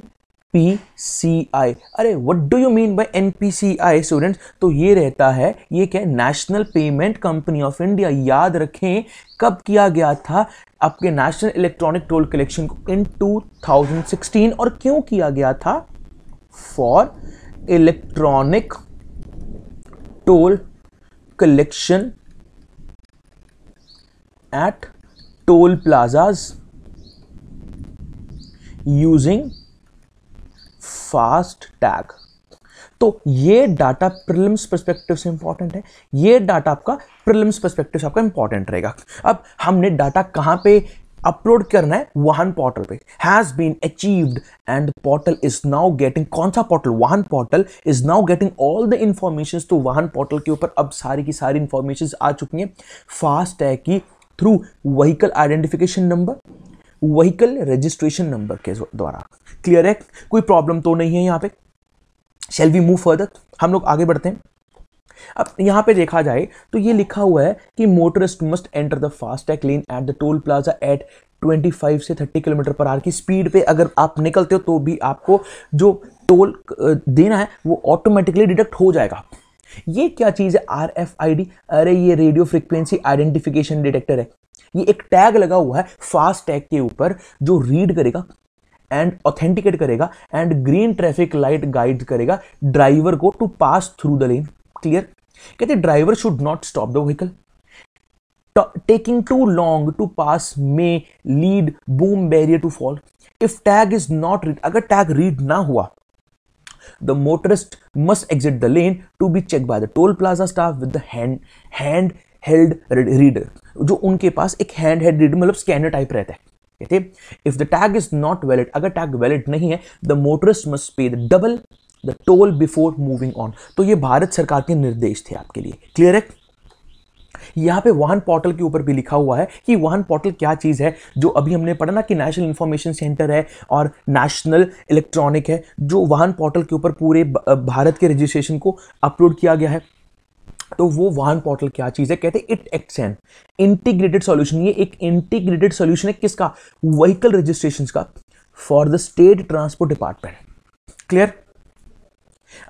P C I अरे what do you mean by N P C I students तो ये रहता है ये क्या national payment company of India याद रखें कब किया गया था आपके नेशनल इलेक्ट्रॉनिक टोल कलेक्शन को इन 2016 और क्यों किया गया था for electronic toll collection at toll plazas using fast tag तो ये डाटा प्रिलिम्स परस्पेक्टिव से इंपॉर्टेंट है ये डाटा आपका प्रिलिम्स परस्पेक्टिव से आपका इंपॉर्टेंट रहेगा अब हमने डाटा कहाँ पे अपलोड करना है वाहन पोर्टल पे has been achieved and portal is now getting कौन सा portal Vahan portal is now getting all the information तो वाहन पोर्टल के ऊपर अब सारी की सारी इंफॉर्मेशन आ चुकी हैं फास्ट टैग की through vehicle identification number vehicle registration number के द्वारा क्लियर है कोई प्रॉब्लम तो नहीं है यहाँ पे शेल वी मूव फर्दर हम लोग आगे बढ़ते हैं अब यहाँ पे देखा जाए तो ये लिखा हुआ है कि motorist must enter the FASTag lane at the toll plaza at 25 से 30 किलोमीटर पर आर की स्पीड पे अगर आप निकलते हो तो भी आपको जो टोल देना है वो ऑटोमेटिकली डिडक्ट हो जाएगा ये क्या चीज़ है आर एफ आई डी अरे ये रेडियो फ्रिक्वेंसी आइडेंटिफिकेशन डिटेक्टर है ये एक टैग लगा हुआ है फास्ट टैग के ऊपर जो रीड करेगा एंड ऑथेंटिकेट करेगा and green traffic light guide करेगा ड्राइवर को to pass through the lane clear कहते driver should not stop the vehicle taking too long to pass may lead boom barrier to fall if tag is not read अगर tag read ना हुआ the motorist must exit the lane to be checked by the toll plaza staff with hand held reader जो उनके पास एक hand head reader मतलब scanner type रहता है कहते if the tag is not valid अगर टैग वैलिड नहीं है the motorist must pay the double the toll before moving on तो ये भारत सरकार के निर्देश थे आपके लिए क्लियर है यहाँ पे वाहन पोर्टल के ऊपर भी लिखा हुआ है कि वाहन पोर्टल क्या चीज़ है जो अभी हमने पढ़ा ना कि नेशनल इन्फॉर्मेशन सेंटर है और नेशनल इलेक्ट्रॉनिक है जो वाहन पोर्टल के ऊपर पूरे भारत के रजिस्ट्रेशन को अपलोड किया गया है तो वो वाहन पोर्टल क्या चीज़ है कहते it it an integrated solution ये एक इंटीग्रेटेड सोल्यूशन है किसका व्हीकल रजिस्ट्रेशन का for the state transport department clear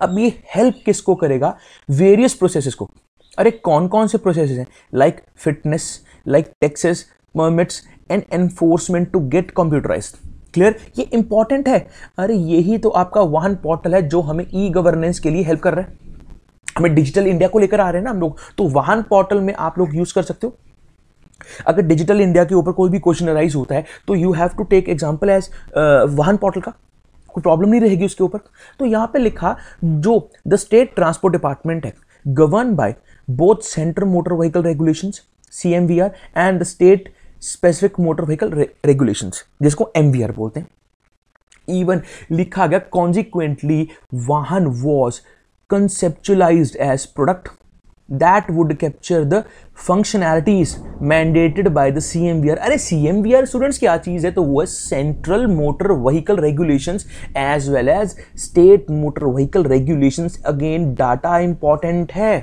अब ये हेल्प किसको करेगा वेरियस प्रोसेसेस को अरे कौन कौन से प्रोसेसेस हैं like fitness like taxes permits and enforcement to get computerize clear ये इंपॉर्टेंट है अरे यही तो आपका वाहन पोर्टल है जो हमें ई गवर्नेंस के लिए हेल्प कर रहा है हमें डिजिटल इंडिया को लेकर आ रहे हैं ना हम लोग तो वाहन पोर्टल में आप लोग यूज कर सकते हो अगर डिजिटल इंडिया के ऊपर कोई भी क्वेश्चन अराइज होता है तो you have to take example as Vahan portal का कोई प्रॉब्लम नहीं रहेगी उसके ऊपर तो यहाँ पे लिखा जो द स्टेट ट्रांसपोर्ट डिपार्टमेंट है govern by both central motor vehicle regulation C M V R and the state specific motor vehicle regulation जिसको एम वी आर बोलते हैं इवन लिखा गया consequently Vahan was conceptualized as product that would capture the functionalities mandated by the CMVR. are CMVR students kya cheez hai to wo है central motor vehicle regulations as well as state motor vehicle regulations again data important है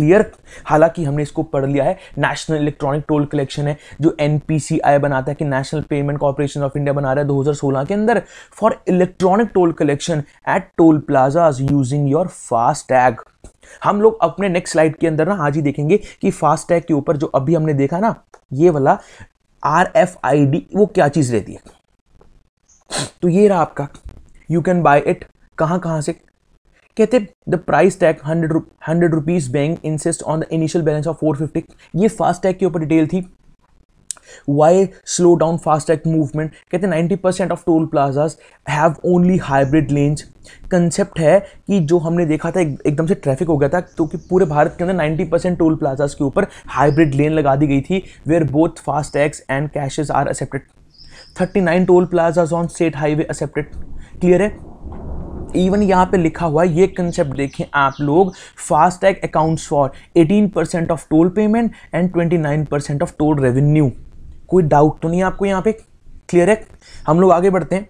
clear हालांकि हमने इसको पढ़ लिया है national electronic toll collection है जो एन बनाता है कि national payment corporation of India बना रहा है 2016 के अंदर for electronic toll collection at toll plazas using your fast tag हम लोग अपने नेक्स्ट स्लाइड के अंदर ना आज ही देखेंगे कि फास्ट टैग के ऊपर जो अभी हमने देखा ना ये वाला आर एफ आई डी वो क्या चीज़ रहती है तो ये रहा आपका यू कैन बाय इट कहां कहां से कहते the price tag hundred hundred rupees bank insist on the initial balance of four fifty ये फास्ट टैग के ऊपर डिटेल थी why slow down fast tag movement कहते हैं ninety percent of toll plazas have only hybrid lanes concept है कि जो हमने देखा था एकदम से ट्रैफिक हो गया था तो कि पूरे भारत के अंदर नाइन्टी परसेंट टोल प्लाजाज के ऊपर हाइब्रिड लेन लगा दी गई थी where both fast tags and cashes are accepted thirty nine toll plazas on state highway accepted clear है इवन यहाँ पे लिखा हुआ है ये कंसेप्ट देखें आप लोग FASTag accounts for 18 percent of toll payment and 29 percent of toll revenue कोई डाउट तो नहीं आपको यहाँ पे क्लियर है हम लोग आगे बढ़ते हैं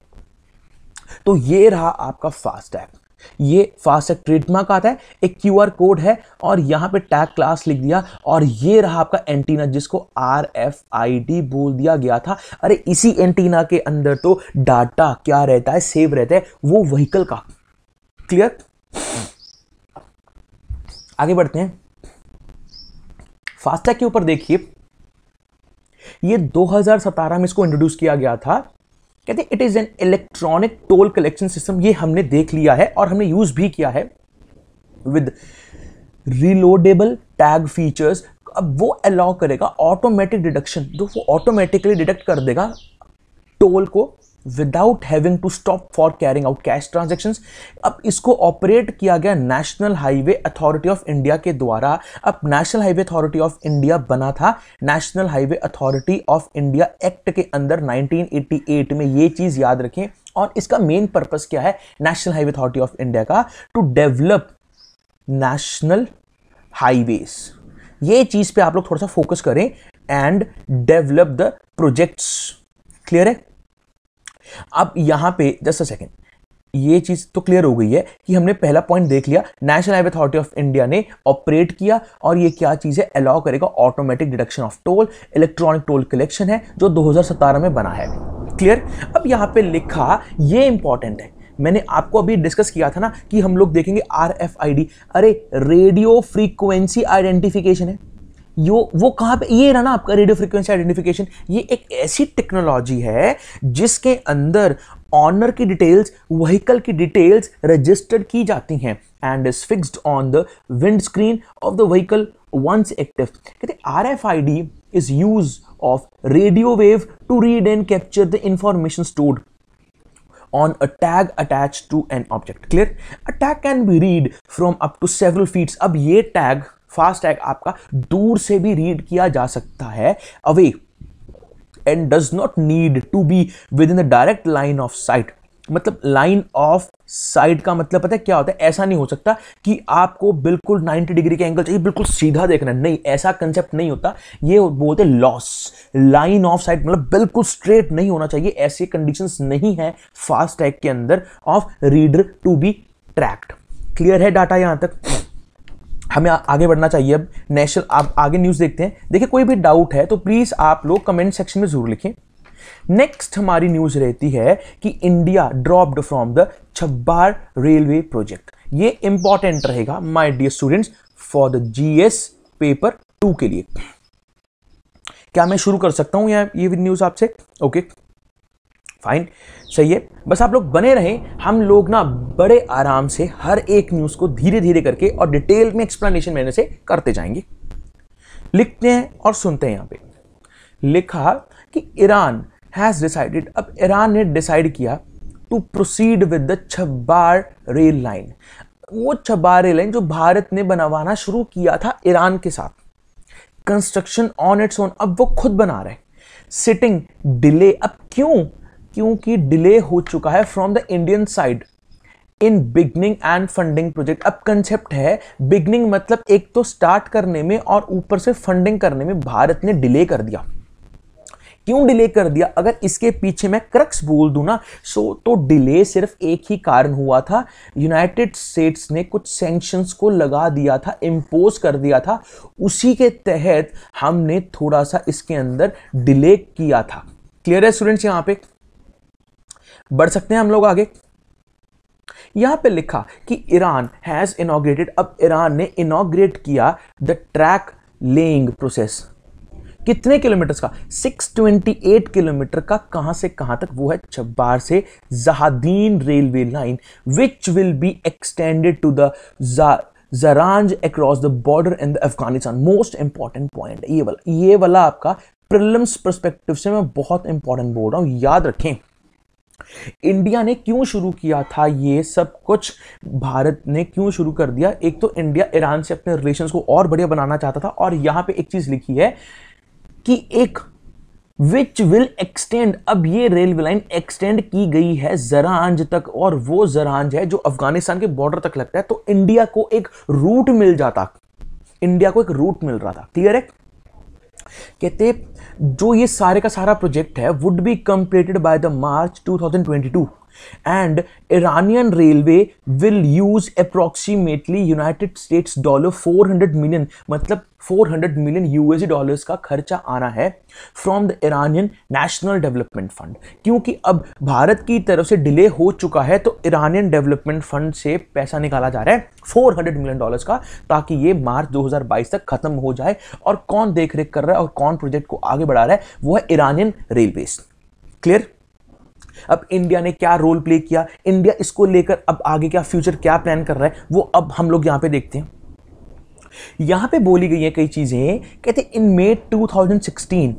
तो ये रहा आपका फास्टैग ये फास्ट ट्रेडमार्क का आता है एक क्यू कोड है और यहाँ पे टैग क्लास लिख दिया और ये रहा आपका एंटीना जिसको आर एफ आई डी बोल दिया गया था अरे इसी एंटीना के अंदर तो डाटा क्या रहता है सेव रहता है वो व्हीकल का क्लियर आगे बढ़ते हैं फास्टैग के ऊपर देखिए ये 2017 में इसको इंट्रोड्यूस किया गया था कहते हैं it is an electronic toll collection system ये हमने देख लिया है और हमने यूज़ भी किया है विद रिलोडेबल टैग फीचर्स अब वो अलाउ करेगा ऑटोमेटिक डिडक्शन जो वो ऑटोमेटिकली डिडक्ट कर देगा टोल को without having to stop for carrying out cash transaction अब इसको ऑपरेट किया गया national highway authority of India के द्वारा अब national highway authority of India बना था national highway authority of India act के अंदर 1988 में ये चीज़ याद रखें और इसका मेन पर्पज क्या है national highway authority of India का टू डेवलप नेशनल हाईवेज ये चीज़ पे आप लोग थोड़ा सा फोकस करें and develop the projects clear है अब यहाँ पे जस्ट अ सेकेंड ये चीज़ तो क्लियर हो गई है कि हमने पहला पॉइंट देख लिया national highway authority of India ने ऑपरेट किया और ये क्या चीज़ है अलाउ करेगा automatic deduction of toll electronic toll collection है जो दो में बना है क्लियर अब यहाँ पे लिखा ये इंपॉर्टेंट है मैंने आपको अभी डिस्कस किया था ना कि हम लोग देखेंगे आर अरे रेडियो फ्रीक्वेंसी आइडेंटिफिकेशन है यो वो कहाँ पे ये रहा ना आपका रेडियो फ्रिक्वेंसी आइडेंटिफिकेशन ये एक ऐसी टेक्नोलॉजी है जिसके अंदर ऑनर की डिटेल्स व्हीकल की डिटेल्स रजिस्टर्ड की जाती हैं and is fixed on the windscreen of the vehicle once active कहते R F I D is use of radio wave to read and capture the information stored on a tag attach to an object clear a tag can be read from up to several feets अब ये tag fast tag आपका दूर से भी read किया जा सकता है away and does not need to be within the direct line of sight मतलब लाइन ऑफ साइड का मतलब पता है क्या होता है ऐसा नहीं हो सकता कि आपको बिल्कुल 90 डिग्री के एंगल चाहिए बिल्कुल सीधा देखना नहीं ऐसा कंसेप्ट नहीं होता ये बोलते लॉस लाइन ऑफ साइड मतलब बिल्कुल स्ट्रेट नहीं होना चाहिए ऐसे कंडीशंस नहीं है फास्ट टैग के अंदर off reader to be tracked clear है डाटा यहां तक हमें आगे बढ़ना चाहिए अब नेशनल आप आगे न्यूज़ देखते हैं देखिए कोई भी डाउट है तो प्लीज़ आप लोग कमेंट सेक्शन में ज़रूर लिखें नेक्स्ट हमारी न्यूज़ रहती है कि India dropped from the Chabahar railway project ये इंपॉर्टेंट रहेगा my dear students for the GS paper two के लिए क्या मैं शुरू कर सकता हूं या ये न्यूज़ आपसे ओके okay. फाइन सही है बस आप लोग बने रहें हम लोग ना बड़े आराम से हर एक न्यूज़ को धीरे धीरे करके और डिटेल में एक्सप्लेनेशन मैंने से करते जाएंगे लिखते हैं और सुनते हैं यहाँ पे लिखा कि ईरान हैज़ डिसाइडेड अब ईरान ने डिसाइड किया to proceed with the Chabahar rail line वो छब्बार रेल लाइन जो भारत ने बनवाना शुरू किया था ईरान के साथ कंस्ट्रक्शन ऑन इट्स ओन अब वो खुद बना रहे सिटिंग डिले अब क्यों क्योंकि डिले हो चुका है from the Indian side in beginning and funding project अब कंसेप्ट है बिगनिंग मतलब एक तो स्टार्ट करने में और ऊपर से फंडिंग करने में भारत ने डिले कर दिया क्यों डिले कर दिया अगर इसके पीछे मैं क्रक्स बोल दू ना सो तो डिले सिर्फ एक ही कारण हुआ था यूनाइटेड स्टेट्स ने कुछ सेंक्शंस को लगा दिया था इम्पोज कर दिया था उसी के तहत हमने थोड़ा सा इसके अंदर डिले किया था क्लियर है स्टूडेंट्स यहाँ पे बढ़ सकते हैं हम लोग आगे यहां पे लिखा कि ईरान हैज इनोग्रेटेड अब ईरान ने इनोग्रेट किया द ट्रैक लेइंग प्रोसेस कितने किलोमीटर का 628 किलोमीटर का कहां से कहां तक वो है छब्बार से Zahedan railway line which will be extended to the Zaranj across the border in the Afghanistan most important point ये वाला ये वाला आपका प्रिलिम्स परस्पेक्टिव से मैं बहुत इंपॉर्टेंट बोल रहा हूं याद रखें इंडिया ने क्यों शुरू किया था ये सब कुछ भारत ने क्यों शुरू कर दिया एक तो इंडिया ईरान से अपने रिलेशन को और बढ़िया बनाना चाहता था और यहां पे एक चीज लिखी है कि एक विच विल एक्सटेंड अब ये रेलवे लाइन एक्सटेंड की गई है जरांज तक और वो जरांज है जो अफगानिस्तान के बॉर्डर तक लगता है तो इंडिया को एक रूट मिल जाता इंडिया को एक रूट मिल रहा था क्लियर है कहते जो ये सारे का सारा प्रोजेक्ट है would be completed by the March 2022 and Iranian railway will use approximately United States dollar four hundred million मतलब four hundred million USD dollar का खर्चा आना है from the Iranian National Development Fund क्योंकि अब भारत की तरफ से डिले हो चुका है तो इरानियन डेवलपमेंट फंड से पैसा निकाला जा रहा है फोर हंड्रेड मिलियन डॉलर का ताकि ये मार्च दो हजार बाईस तक खत्म हो जाए और कौन देख रेख कर रहा है और कौन प्रोजेक्ट को आगे बढ़ा रहा है वह है ईरानियन रेलवेज क्लियर अब इंडिया ने क्या रोल प्ले किया इंडिया इसको लेकर अब आगे क्या फ्यूचर क्या प्लान कर रहा है वो अब हम लोग यहाँ पे देखते हैं यहाँ पे बोली गई है कई चीज़ें कहते in May 2016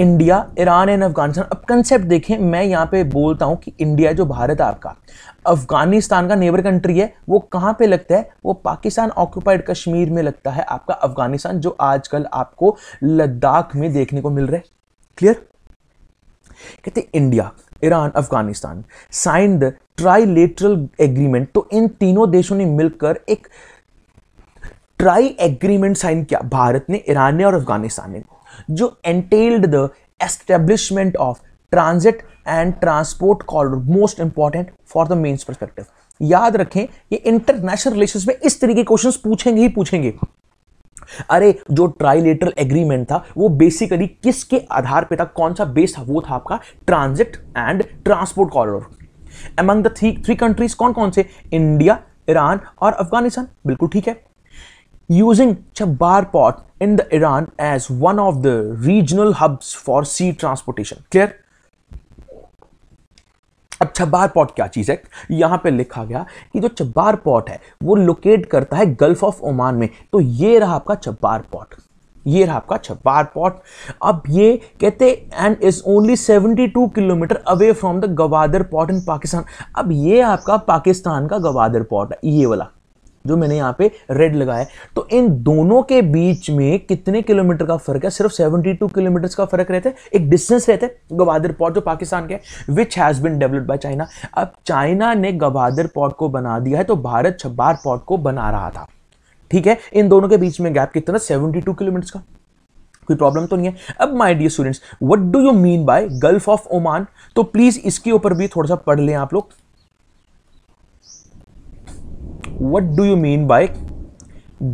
India Iran and Afghanistan अब कंसेप्ट देखें मैं यहाँ पे बोलता हूँ कि इंडिया जो भारत आपका अफगानिस्तान का नेबर कंट्री है वो कहाँ पे लगता है वो पाकिस्तान ऑक्यूपाइड कश्मीर में लगता है आपका अफगानिस्तान जो आजकल आपको लद्दाख में देखने को मिल रहा है क्लियर कहते India Iran Afghanistan sign the trilateral agreement तो इन तीनों देशों ने मिलकर एक ट्राई एग्रीमेंट साइन किया भारत ने ईरान ने और अफगानिस्तान ने जो entailed the establishment of transit and transport corridor most important for the mains perspective याद रखें ये इंटरनेशनल रिलेशन में इस तरीके क्वेश्चन पूछेंगे ही पूछेंगे अरे जो ट्राइलेटरल एग्रीमेंट था वो बेसिकली किसके आधार पे था कौन सा बेस था वो था आपका transit and transport corridor among the three three countries कौन कौन से इंडिया ईरान और अफगानिस्तान बिल्कुल ठीक है using Chabahar port in the Iran as one of the regional hubs for sea transportation clear अब छब्बार पॉट क्या चीज़ है यहाँ पे लिखा गया कि जो छब्बार पॉट है वो लोकेट करता है गल्फ ऑफ ओमान में तो ये रहा आपका छब्बार पॉट ये रहा आपका छब्बार पॉट अब ये कहते and is only 72 kilometre away from the Gwadar port in Pakistan अब ये आपका पाकिस्तान का गवादर पॉट है ये वाला जो मैंने यहाँ पे रेड लगाया तो इन दोनों के बीच में कितने किलोमीटर का फर्क है सिर्फ 72 किलोमीटर का फर्क रहता है एक डिस्टेंस रहता है गवादर पोर्ट जो पाकिस्तान के which has been developed by China अब चाइना ने गवादर पोर्ट को बना दिया है तो भारत छब्बार पोर्ट को बना रहा था ठीक है इन दोनों के बीच में गैप कितना सेवेंटी टू किलोमीटर का कोई प्रॉब्लम तो नहीं है अब my dear students what do you mean by Gulf of Oman तो प्लीज़ इसके ऊपर भी थोड़ा सा पढ़ लें आप लोग what do you mean by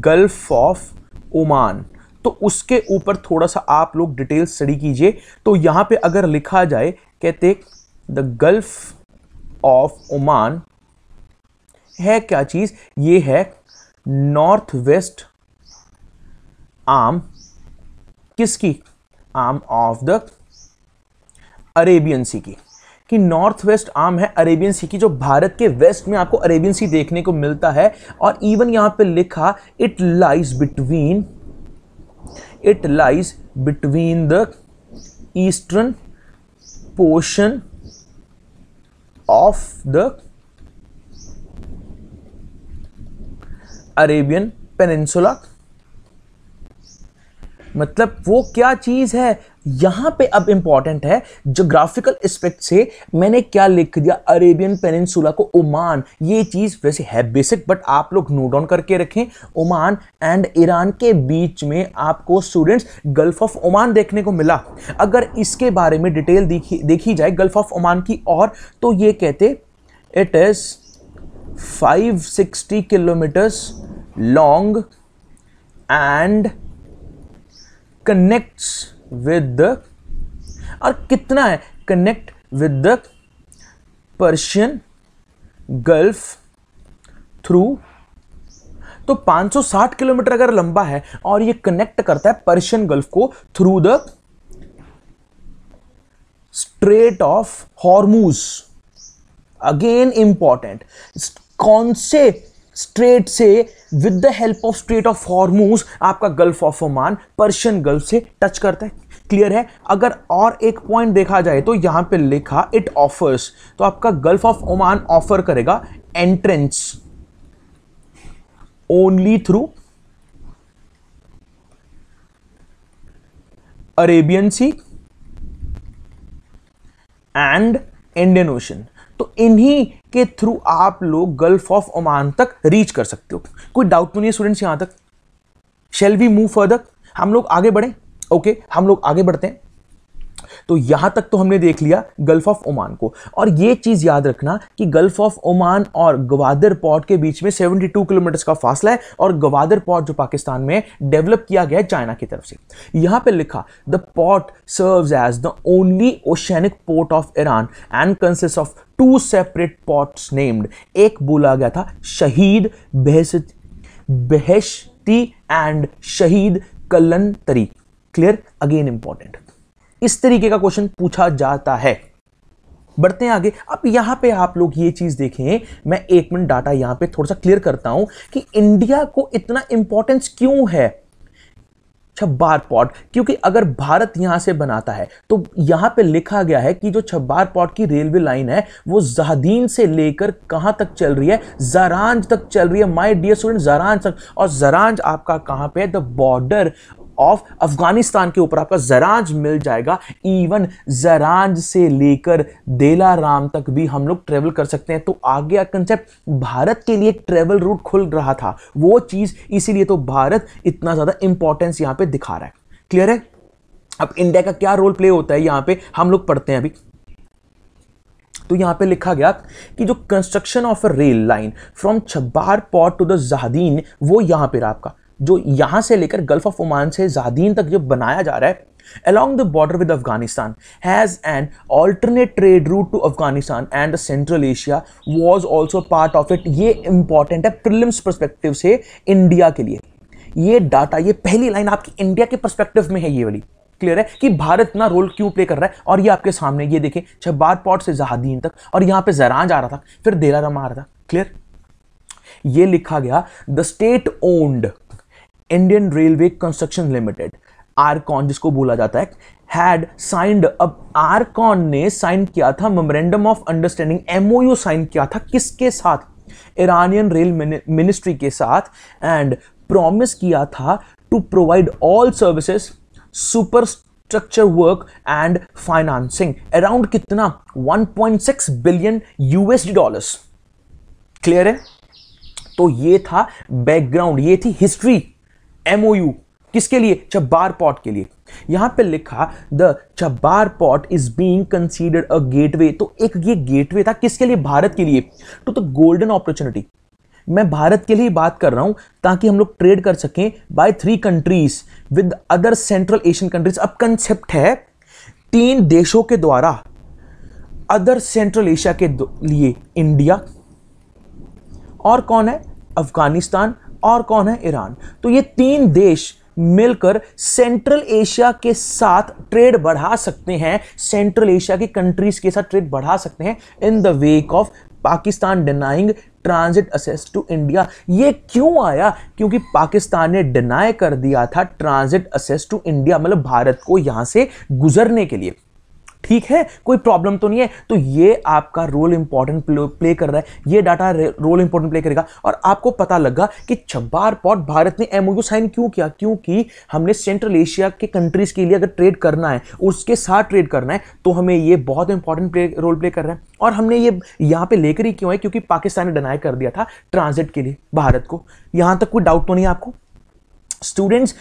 Gulf of Oman तो उसके ऊपर थोड़ा सा आप लोग डिटेल स्टडी कीजिए तो यहां पे अगर लिखा जाए कहते द गल्फ ऑफ ओमान है क्या चीज़ ये है नॉर्थ वेस्ट आर्म किसकी arm of the Arabian Sea की कि नॉर्थ वेस्ट आर्म है अरेबियन सी की जो भारत के वेस्ट में आपको अरेबियन सी देखने को मिलता है और इवन यहाँ पे लिखा it lies between it lies between the eastern portion of the Arabian peninsula मतलब वो क्या चीज़ है यहां पे अब इंपॉर्टेंट है जोग्राफिकल एस्पेक्ट से मैंने क्या लिख दिया अरेबियन पेनिनसुला को ओमान ये चीज़ वैसे है बेसिक बट आप लोग नोट डाउन करके रखें ओमान एंड ईरान के बीच में आपको स्टूडेंट्स गल्फ ऑफ ओमान देखने को मिला अगर इसके बारे में डिटेल देखी देखी जाए गल्फ ऑफ ओमान की और तो ये कहते it is sixty kilometres long and connects with the और कितना है connect with the Persian Gulf through तो 560 किलोमीटर अगर लंबा है और ये कनेक्ट करता है पर्शियन गल्फ को through the Strait of Hormuz again important कौन से स्ट्रेट से with the help of Strait of Hormuz आपका Gulf of Oman Persian Gulf से टच करता है क्लियर है अगर और एक पॉइंट देखा जाए तो यहां पे लिखा इट ऑफर्स तो आपका गल्फ ऑफ ओमान ऑफर करेगा entrance only through Arabian Sea and Indian Ocean तो इन्हीं के थ्रू आप लोग गल्फ ऑफ ओमान तक रीच कर सकते हो कोई डाउट तो नहीं है स्टूडेंट्स यहाँ तक शेल वी मूव फर्दर हम लोग आगे बढ़ें ओके okay, हम लोग आगे बढ़ते हैं तो यहां तक तो हमने देख लिया गल्फ ऑफ ओमान को और यह चीज याद रखना कि गल्फ ऑफ ओमान और गवादर पोर्ट के बीच में 72 किलोमीटर का फासला है और गवादर पोर्ट जो पाकिस्तान में डेवलप किया गया है चाइना की तरफ से यहां पर लिखा the port serve as the only oceanic port of Iran and consist of two separate ports named एक बोला गया था शहीद बहस बहशती एंड शहीद कल्लन तरी क्लियर अगेन इंपॉर्टेंट इस तरीके का क्वेश्चन पूछा जाता है बढ़ते हैं आगे अब यहां पे आप लोग ये चीज देखें मैं एक मिनट डाटा यहां पे थोड़ा सा क्लियर करता हूं कि इंडिया को इतना इंपॉर्टेंस क्यों है छब्बार पॉट क्योंकि अगर भारत यहां से बनाता है तो यहां पे लिखा गया है कि जो छब्बार पॉट की रेलवे लाइन है वो जहादीन से लेकर कहां तक चल रही है जरांज तक चल रही है माय डियर स्टूडेंट जरांज तक और जरांज आपका कहां पे है द बॉर्डर ऑफ अफगानिस्तान के ऊपर आपका जराज मिल जाएगा इवन जराज से लेकर देलाराम तक भी हम लोग ट्रेवल कर सकते हैं तो आगे का कंसेप्ट भारत के लिए एक ट्रेवल रूट खुल रहा था वो चीज़ इसीलिए तो भारत इतना ज़्यादा इंपॉर्टेंस यहां पर दिखा रहा है क्लियर है अब इंडिया का क्या रोल प्ले होता है यहां पर हम लोग पढ़ते हैं अभी तो यहां पे लिखा गया कि जो construction of a rail line from Chabahar port to the Zahedan वो यहां पर आपका जो यहाँ से लेकर गल्फ ऑफ ओमान से जादीन तक जो बनाया जा रहा है along the border with Afghanistan has an alternate trade route to Afghanistan and Central Asia was also part of it. ये important है prelims perspective से इंडिया के लिए ये डाटा ये पहली लाइन आपकी इंडिया के परस्पेक्टिव में है ये वाली क्लियर है कि भारत ना रोल क्यों प्ले कर रहा है और ये आपके सामने ये देखें छब्बार पॉट से जहादीन तक और यहाँ पे जरान जा रहा था फिर देराराम आ रहा था क्लियर ये लिखा गया the state owned Indian Railway Construction Limited IRCON जिसको बोला जाता है हैड साइंड अब आरकॉन ने साइन किया था memorandum of understanding MOU sign किया था किसके साथ ईरानियन रेल मिनिस्ट्री के साथ एंड प्रॉमिस किया था to provide all services super structure work and financing around कितना 1.6 बिलियन यूएसडी डॉलर्स क्लियर है तो ये था बैकग्राउंड ये थी हिस्ट्री एमओयू किसके लिए चब्बार पॉट के लिए यहां पे लिखा the Chabahar port is being considered a gateway तो एक ये गेटवे था किसके लिए भारत के लिए टू द गोल्डन अपॉर्चुनिटी मैं भारत के लिए बात कर रहा हूं ताकि हम लोग ट्रेड कर सकें by three countries with other Central Asian countries अब कंसेप्ट है तीन देशों के द्वारा अदर सेंट्रल एशिया के लिए इंडिया और कौन है अफगानिस्तान और कौन है ईरान तो ये तीन देश मिलकर सेंट्रल एशिया के साथ ट्रेड बढ़ा सकते हैं सेंट्रल एशिया की कंट्रीज के साथ ट्रेड बढ़ा सकते हैं in the wake of Pakistan denying transit access to India ये क्यों आया क्योंकि पाकिस्तान ने डिनाई कर दिया था ट्रांजिट असेस टू इंडिया मतलब भारत को यहां से गुजरने के लिए ठीक है कोई प्रॉब्लम तो नहीं है तो ये आपका रोल इंपॉर्टेंट प्ले कर रहा है ये डाटा रोल इंपॉर्टेंट प्ले करेगा और आपको पता लगा कि छब्बार पॉट भारत ने एमओयू साइन क्यों किया क्योंकि हमने सेंट्रल एशिया के कंट्रीज के लिए अगर ट्रेड करना है उसके साथ ट्रेड करना है तो हमें ये बहुत इंपॉर्टेंट प्ले रोल प्ले कर रहा है और हमने ये यहाँ पे लेकर ही क्यों है क्योंकि पाकिस्तान ने डिनाई कर दिया था ट्रांजिट के लिए भारत को यहाँ तक कोई डाउट तो नहीं आपको स्टूडेंट्स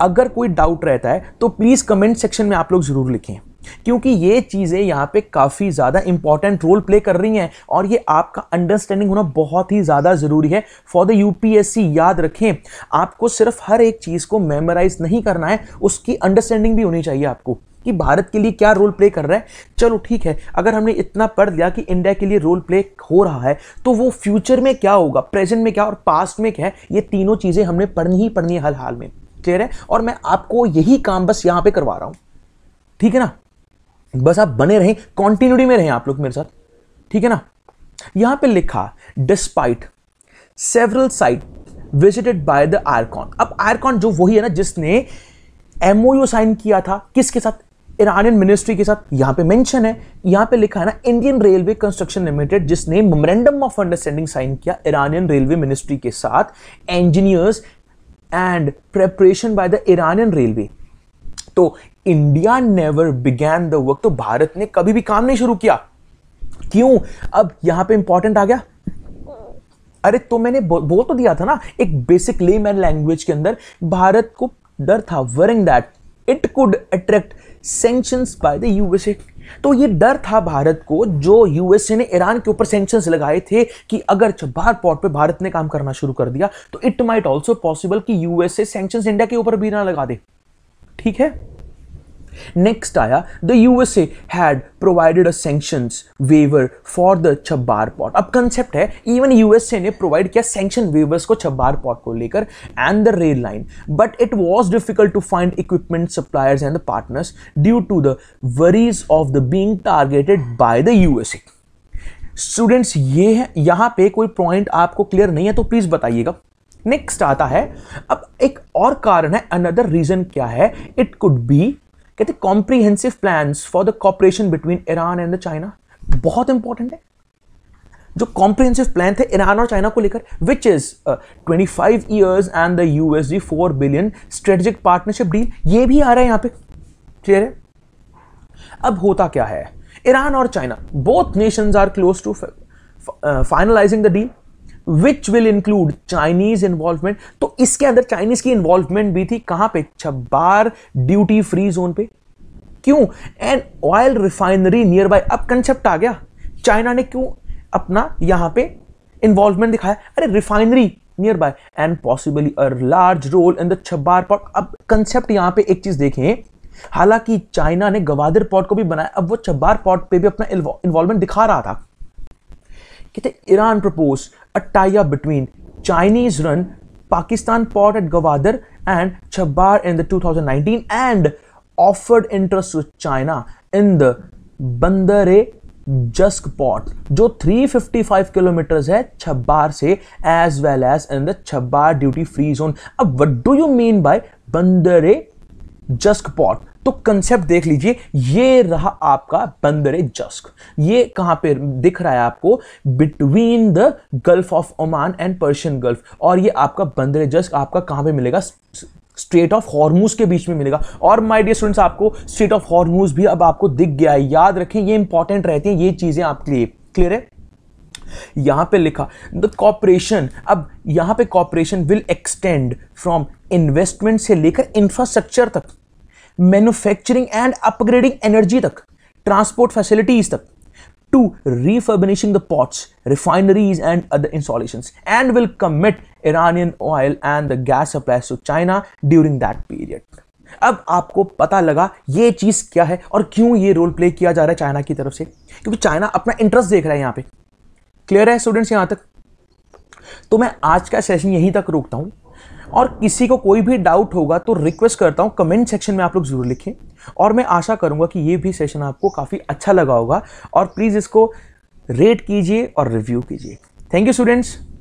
अगर कोई डाउट रहता है तो प्लीज़ कमेंट सेक्शन में आप लोग ज़रूर लिखें क्योंकि ये चीज़ें यहाँ पे काफ़ी ज़्यादा इंपॉर्टेंट रोल प्ले कर रही हैं और ये आपका अंडरस्टैंडिंग होना बहुत ही ज़्यादा ज़रूरी है फॉर द यूपीएससी याद रखें आपको सिर्फ हर एक चीज़ को मेमोराइज नहीं करना है उसकी अंडरस्टैंडिंग भी होनी चाहिए आपको कि भारत के लिए क्या रोल प्ले कर रहा है चलो ठीक है अगर हमने इतना पढ़ लिया कि इंडिया के लिए रोल प्ले हो रहा है तो वो फ्यूचर में क्या होगा प्रेजेंट में क्या और पास्ट में क्या है ये तीनों चीज़ें हमने पढ़नी ही पढ़नी है हर हाल में क्लियर है और मैं आपको यही काम बस यहाँ पर करवा रहा हूँ ठीक है ना बस आप बने रहें कॉन्टिन्यूटी में रहें आप लोग मेरे साथ ठीक है ना यहां पे लिखा despite several site visited by the IRCON अब आयरकॉन जो वही है ना जिसने एमओयू साइन किया था किसके साथ ईरानियन मिनिस्ट्री के साथ यहां पे मेंशन है यहां पे लिखा है ना इंडियन रेलवे कंस्ट्रक्शन लिमिटेड जिसने मेमोरेंडम ऑफ अंडरस्टैंडिंग साइन किया ईरानियन रेलवे मिनिस्ट्री के साथ engineers and preparation by the Iranian railway तो India never began the work तो भारत ने कभी भी काम नहीं शुरू किया क्यों अब यहां पे इंपॉर्टेंट आ गया अरे तो मैंने बोल, बोल तो दिया था ना एक बेसिक लेमैन लैंग्वेज के अंदर भारत को डर था worrying that it could attract sanction by the USA तो ये डर था भारत को जो यूएसए ने ईरान के ऊपर सेंक्शन लगाए थे कि अगर चबार पोर्ट पे भारत ने काम करना शुरू कर दिया तो इट माइट ऑल्सो पॉसिबल कि यूएसए सेंक्शन इंडिया के ऊपर भी ना लगा दे ठीक है नेक्स्ट आया the USA had provided a sanction waiver for the Chabahar port अब कंसेप्ट है इवन यूएसए ने प्रोवाइड किया सेंक्शन वेवर्स को छब्बार पॉट को लेकर and the rail line but it was difficult to find equipment suppliers and the partners due to the worries of the being targeted by the USA students ये है यहां पे कोई point आपको clear नहीं है तो प्लीज़ बताइएगा नेक्स्ट आता है अब एक और कारण है अनदर रीजन क्या है इट कुड बी कहते comprehensive plan for the cooperation between Iran and China बहुत इंपॉर्टेंट है जो कॉम्प्रिहेंसिव प्लान थे ईरान और चाइना को लेकर which is twenty five years and the USD four billion strategic partnership deal ये भी आ रहा है यहां पे क्लियर है अब होता क्या है ईरान और China both nations are close to finalising the deal which will include Chinese involvement तो इसके अंदर चाइनीज की इन्वॉल्वमेंट भी थी कहां पे छब्बार ड्यूटी फ्री जोन पे क्यों and oil refinery nearby अब कंसेप्ट आ गया चाइना ने क्यों अपना यहां पे इन्वॉल्वमेंट दिखाया अरे refinery nearby and possibly a large role in the Chabahar port अब कंसेप्ट यहां पे एक चीज देखें हालांकि चाइना ने गवादर पॉट को भी बनाया अब वो छब्बार पॉट पे भी अपना इन्वॉल्वमेंट दिखा रहा था कहते Iran propose a tie-up between Chinese run Pakistan port at Gwadar and Chabar in the 2019 and offered interest to China in the Bandar Jask port jo 355 kilometres है छब्बार से as well as in the Chabahar duty free zone अब what do you mean by Bandare Jask port तो concept देख लीजिए ये रहा आपका बंदर जस्क ये कहां पे दिख रहा है आपको between the Gulf of Oman and Persian Gulf और ये आपका बंदर जस्क आपका कहां पे मिलेगा स्ट्रेट ऑफ हॉर्मूज के बीच में मिलेगा और माय डियर स्टूडेंट्स आपको स्ट्रेट ऑफ हॉर्मूज भी अब आपको दिख गया है याद रखें ये इंपॉर्टेंट रहती है ये चीज़ें आपके लिए क्लियर है यहां पे लिखा द कॉपरेशन अब यहां पे cooperation will extend from investment से लेकर इंफ्रास्ट्रक्चर तक मैन्युफैक्चरिंग एंड अपग्रेडिंग एनर्जी तक ट्रांसपोर्ट फैसिलिटीज तक to refurbishing the ports refineries and other installation and will commit Iranian oil and the gas supply to China during that period अब आपको पता लगा ये चीज़ क्या है और क्यों ये रोल प्ले किया जा रहा है चाइना की तरफ से क्योंकि चाइना अपना इंटरेस्ट देख रहा है यहां पे क्लियर है स्टूडेंट्स यहां तक तो मैं आज का सेशन यहीं तक रोकता हूं और किसी को कोई भी डाउट होगा तो रिक्वेस्ट करता हूँ कमेंट सेक्शन में आप लोग ज़रूर लिखें और मैं आशा करूँगा कि ये भी सेशन आपको काफ़ी अच्छा लगा होगा और प्लीज़ इसको रेट कीजिए और रिव्यू कीजिए थैंक यू स्टूडेंट्स